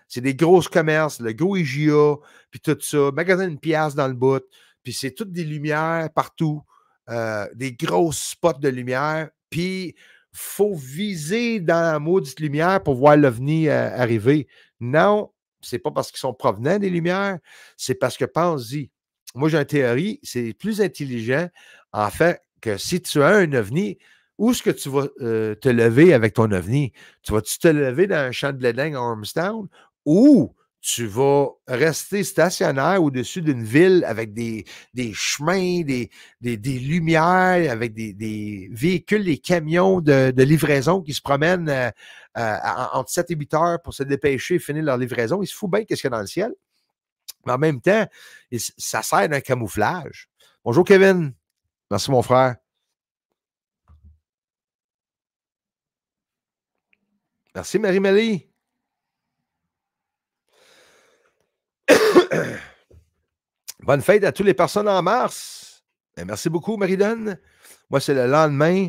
C'est des grosses commerces, le gros IGA, puis tout ça, magasin de pièces dans le bout, puis c'est toutes des lumières partout, euh, des gros spots de lumière, puis faut viser dans la maudite lumière pour voir l'avenir euh, arriver. Non, c'est pas parce qu'ils sont provenants des lumières, c'est parce que pense-y, moi j'ai une théorie, c'est plus intelligent en fait que si tu as un ovni, où est-ce que tu vas euh, te lever avec ton ovni? Tu vas-tu te lever dans un champ de bléding à Armstown ou tu vas rester stationnaire au-dessus d'une ville avec des, chemins, des, des, lumières, avec des, véhicules, des camions de, livraison qui se promènent euh, euh, entre 7 et 8 heures pour se dépêcher et finir leur livraison. Il se fout bien qu'est-ce qu'il y a dans le ciel. Mais en même temps, ça sert d'un camouflage. Bonjour, Kevin. Merci, mon frère. Merci, Marie-Mélie. Bonne fête à toutes les personnes en mars. Et ben, merci beaucoup, Marie-Donne. Moi, c'est le lendemain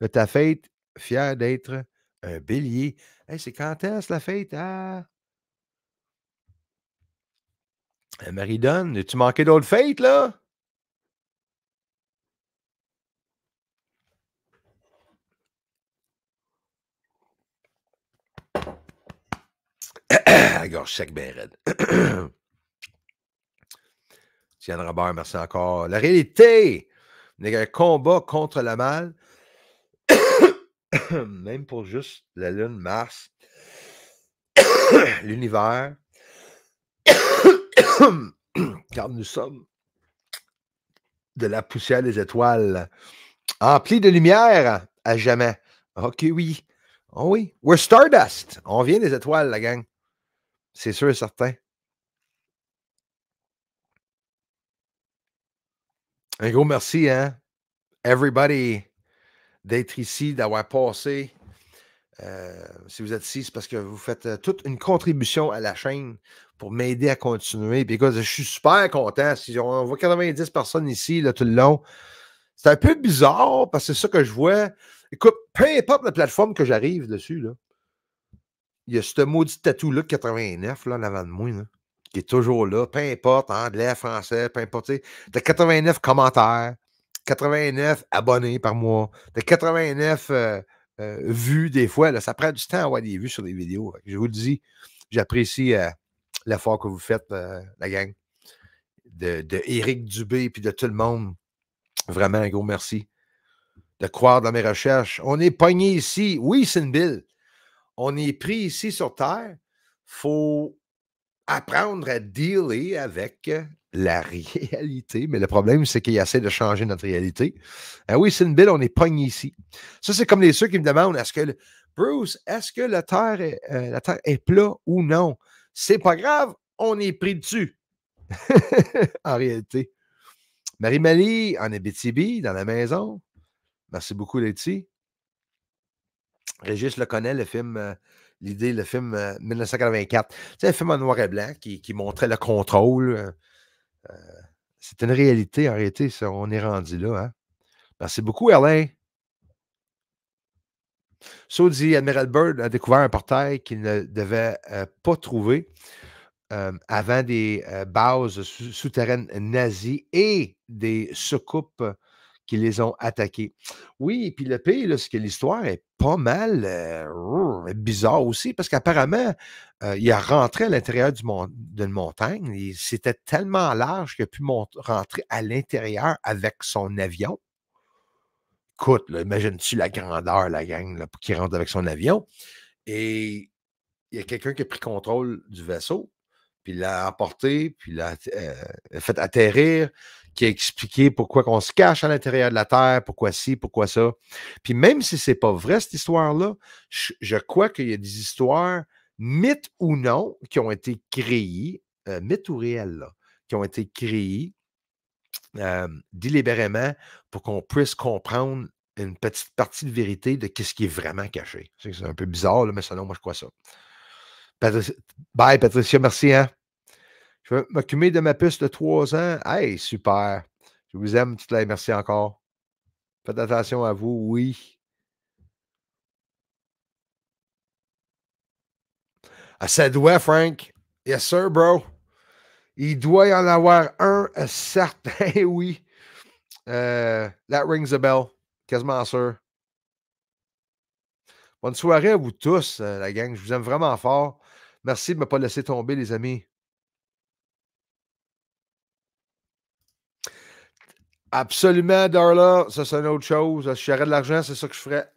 de ta fête. Fier d'être un bélier. c'est quand est-ce la fête? Ah! Euh, Marie-Donne, es tu manqué d'autres fêtes, là? La gorge sec, bien raide. Tiens, Robert, merci encore. La réalité, un combat contre le mal, même pour juste la Lune, Mars, l'univers, car nous sommes de la poussière des étoiles, remplis de lumière à jamais. Ok, oui. Oh oui. We're Stardust. On vient des étoiles, la gang. C'est sûr et certain. Un gros merci, hein? Everybody, d'être ici, d'avoir passé euh, si vous êtes ici, c'est parce que vous faites euh, toute une contribution à la chaîne pour m'aider à continuer. Puis je suis super content. Si on voit 90 personnes ici tout le long, c'est un peu bizarre parce que c'est ça que je vois. Écoute, peu importe la plateforme que j'arrive dessus, là, il y a ce maudit tatou-là 89 là, en avant de moi. qui est toujours là, peu importe, anglais, français, peu importe. Tu 89 commentaires, 89 abonnés par mois, t'as 89 euh, vu des fois. ça prend du temps à avoir des vues sur les vidéos. Je vous le dis, j'apprécie euh, l'effort que vous faites, euh, la gang, de, de Dubé et de tout le monde. Vraiment, un gros merci de croire dans mes recherches. On est pogné ici. Oui, c'est une bille. On est pris ici sur Terre. faut apprendre à dealer avec la réalité. Mais le problème, c'est qu'il essaie de changer notre réalité. Ah oui, une bille, on est pogné ici. Ça, c'est comme les ceux qui me demandent ce que Bruce, est-ce que la terre est, euh, la terre est plat ou non C'est pas grave, on est pris dessus. en réalité. Marie-Malie, en Abitibi, dans la maison. Merci beaucoup, Letty. Régis le connaît, le film. Euh, l'idée, le film 1984. C'est un film en noir et blanc qui, montrait le contrôle. Euh, euh, c'est une réalité, en réalité, on est rendu là. Hein. Merci beaucoup, Alain. dit Admiral Bird a découvert un portail qu'il ne devait euh, pas trouver avant des bases souterraines nazies et des soucoupes qui les ont attaqués. Oui, puis le pire, c'est que l'histoire est pas mal euh, bizarre aussi, parce qu'apparemment, euh, il a rentré à l'intérieur d'une montagne, c'était tellement large qu'il a pu rentrer à l'intérieur avec son avion. Écoute, imagine-tu la grandeur, la gang, qui rentre avec son avion. Et il y a quelqu'un qui a pris contrôle du vaisseau, puis l'a emporté, puis l'a euh, fait atterrir, qui a expliqué pourquoi qu'on se cache à l'intérieur de la Terre, pourquoi ci, pourquoi ça. Puis même si c'est pas vrai, cette histoire-là, je, crois qu'il y a des histoires, mythes ou non, qui ont été créées, euh, mythes ou réelles, qui ont été créées euh, délibérément pour qu'on puisse comprendre une petite partie de vérité de ce qui est vraiment caché. C'est un peu bizarre, mais sinon, moi, je crois ça. Bye, Patricia, merci. Hein. Je vais m'occuper de ma piste de trois ans. Hey, super. Je vous aime, toutes les merci encore. Faites attention à vous, oui. À ah, ça doit, Frank. Yes, sir, bro. Il doit y en avoir un euh, certain, oui. Euh, that rings a bell. Quasiment sûr. Bonne soirée à vous tous, euh, la gang. Je vous aime vraiment fort. Merci de ne pas laisser tomber, les amis. Absolument, Darla. Ça, c'est une autre chose. Si j'aurais de l'argent, c'est ça que je ferais.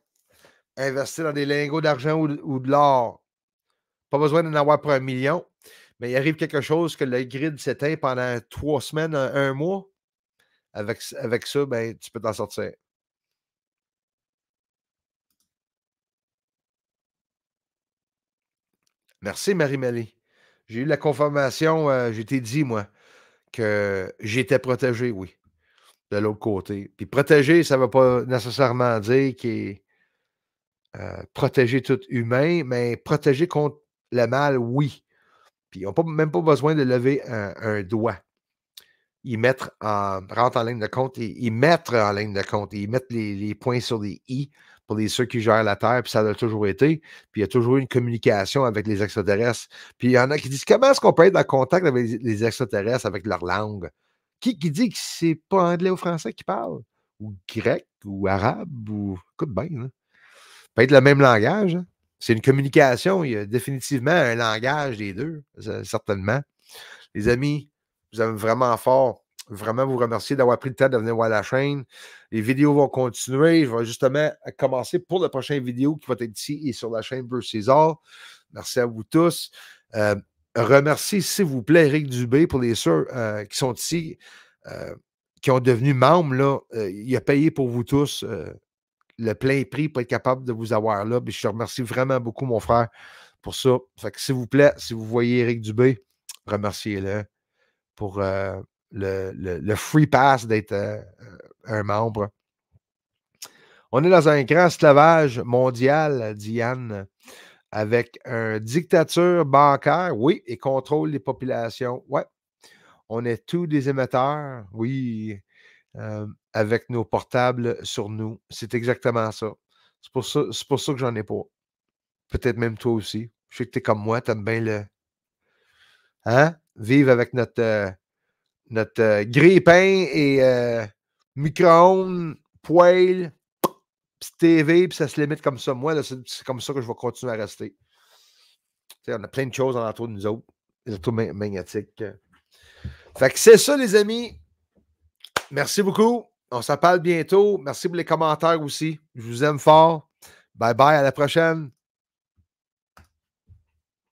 Investir dans des lingots d'argent ou, de l'or. Pas besoin d'en avoir pour un million. Mais il arrive quelque chose que le grid s'éteint pendant trois semaines, un, mois. Avec, avec ça, ben, tu peux t'en sortir. Merci, Marie-Mélie. J'ai eu la confirmation, euh, j'étais dit, moi, que j'étais protégé, oui de l'autre côté. Puis protéger, ça ne veut pas nécessairement dire qu'il euh, protéger tout humain, mais protéger contre le mal, oui. Puis ils n'ont même pas besoin de lever un, doigt. Ils mettent en, rentrent en ligne de compte, ils mettent en ligne de compte, ils mettent les, points sur les i pour les ceux qui gèrent la Terre, puis ça l'a toujours été. Puis il y a toujours eu une communication avec les extraterrestres. Puis il y en a qui disent comment est-ce qu'on peut être en contact avec les extraterrestres avec leur langue? Qui, dit que c'est pas anglais ou français qui parle? Ou grec, ou arabe, ou. Écoute bien, peut être le même langage. Hein. C'est une communication. Il y a définitivement un langage des deux, certainement. Les amis, vous aime vraiment fort. Vraiment vous remercier d'avoir pris le temps de venir voir la chaîne. Les vidéos vont continuer. Je vais justement commencer pour la prochaine vidéo qui va être ici et sur la chaîne Bruce César. Merci à vous tous. Euh, remercie s'il vous plaît, Eric Dubé pour les sœurs euh, qui sont ici, euh, qui ont devenu membres. Euh, il a payé pour vous tous le plein prix pour être capable de vous avoir là. Puis je remercie vraiment beaucoup, mon frère, pour ça. s'il vous plaît, si vous voyez Eric Dubé, remerciez-le pour le, free pass d'être un membre. On est dans un grand esclavage mondial, Diane avec une dictature bancaire, oui, et contrôle des populations, ouais. On est tous des émetteurs, oui, avec nos portables sur nous. C'est exactement ça. C'est pour ça, que j'en ai pas. Peut-être même toi aussi. Je sais que tu es comme moi, tu aimes bien le. Hein? Vivre avec notre, euh, notre euh, pain et euh, micro-ondes, poêle, puis TV, puis ça se limite comme ça. Moi, c'est comme ça que je vais continuer à rester. on a plein de choses en de nous autres, électromagnétiques. Fait que c'est ça, les amis. Merci beaucoup. On s'appelle parle bientôt. Merci pour les commentaires aussi. Je vous aime fort. Bye bye, à la prochaine.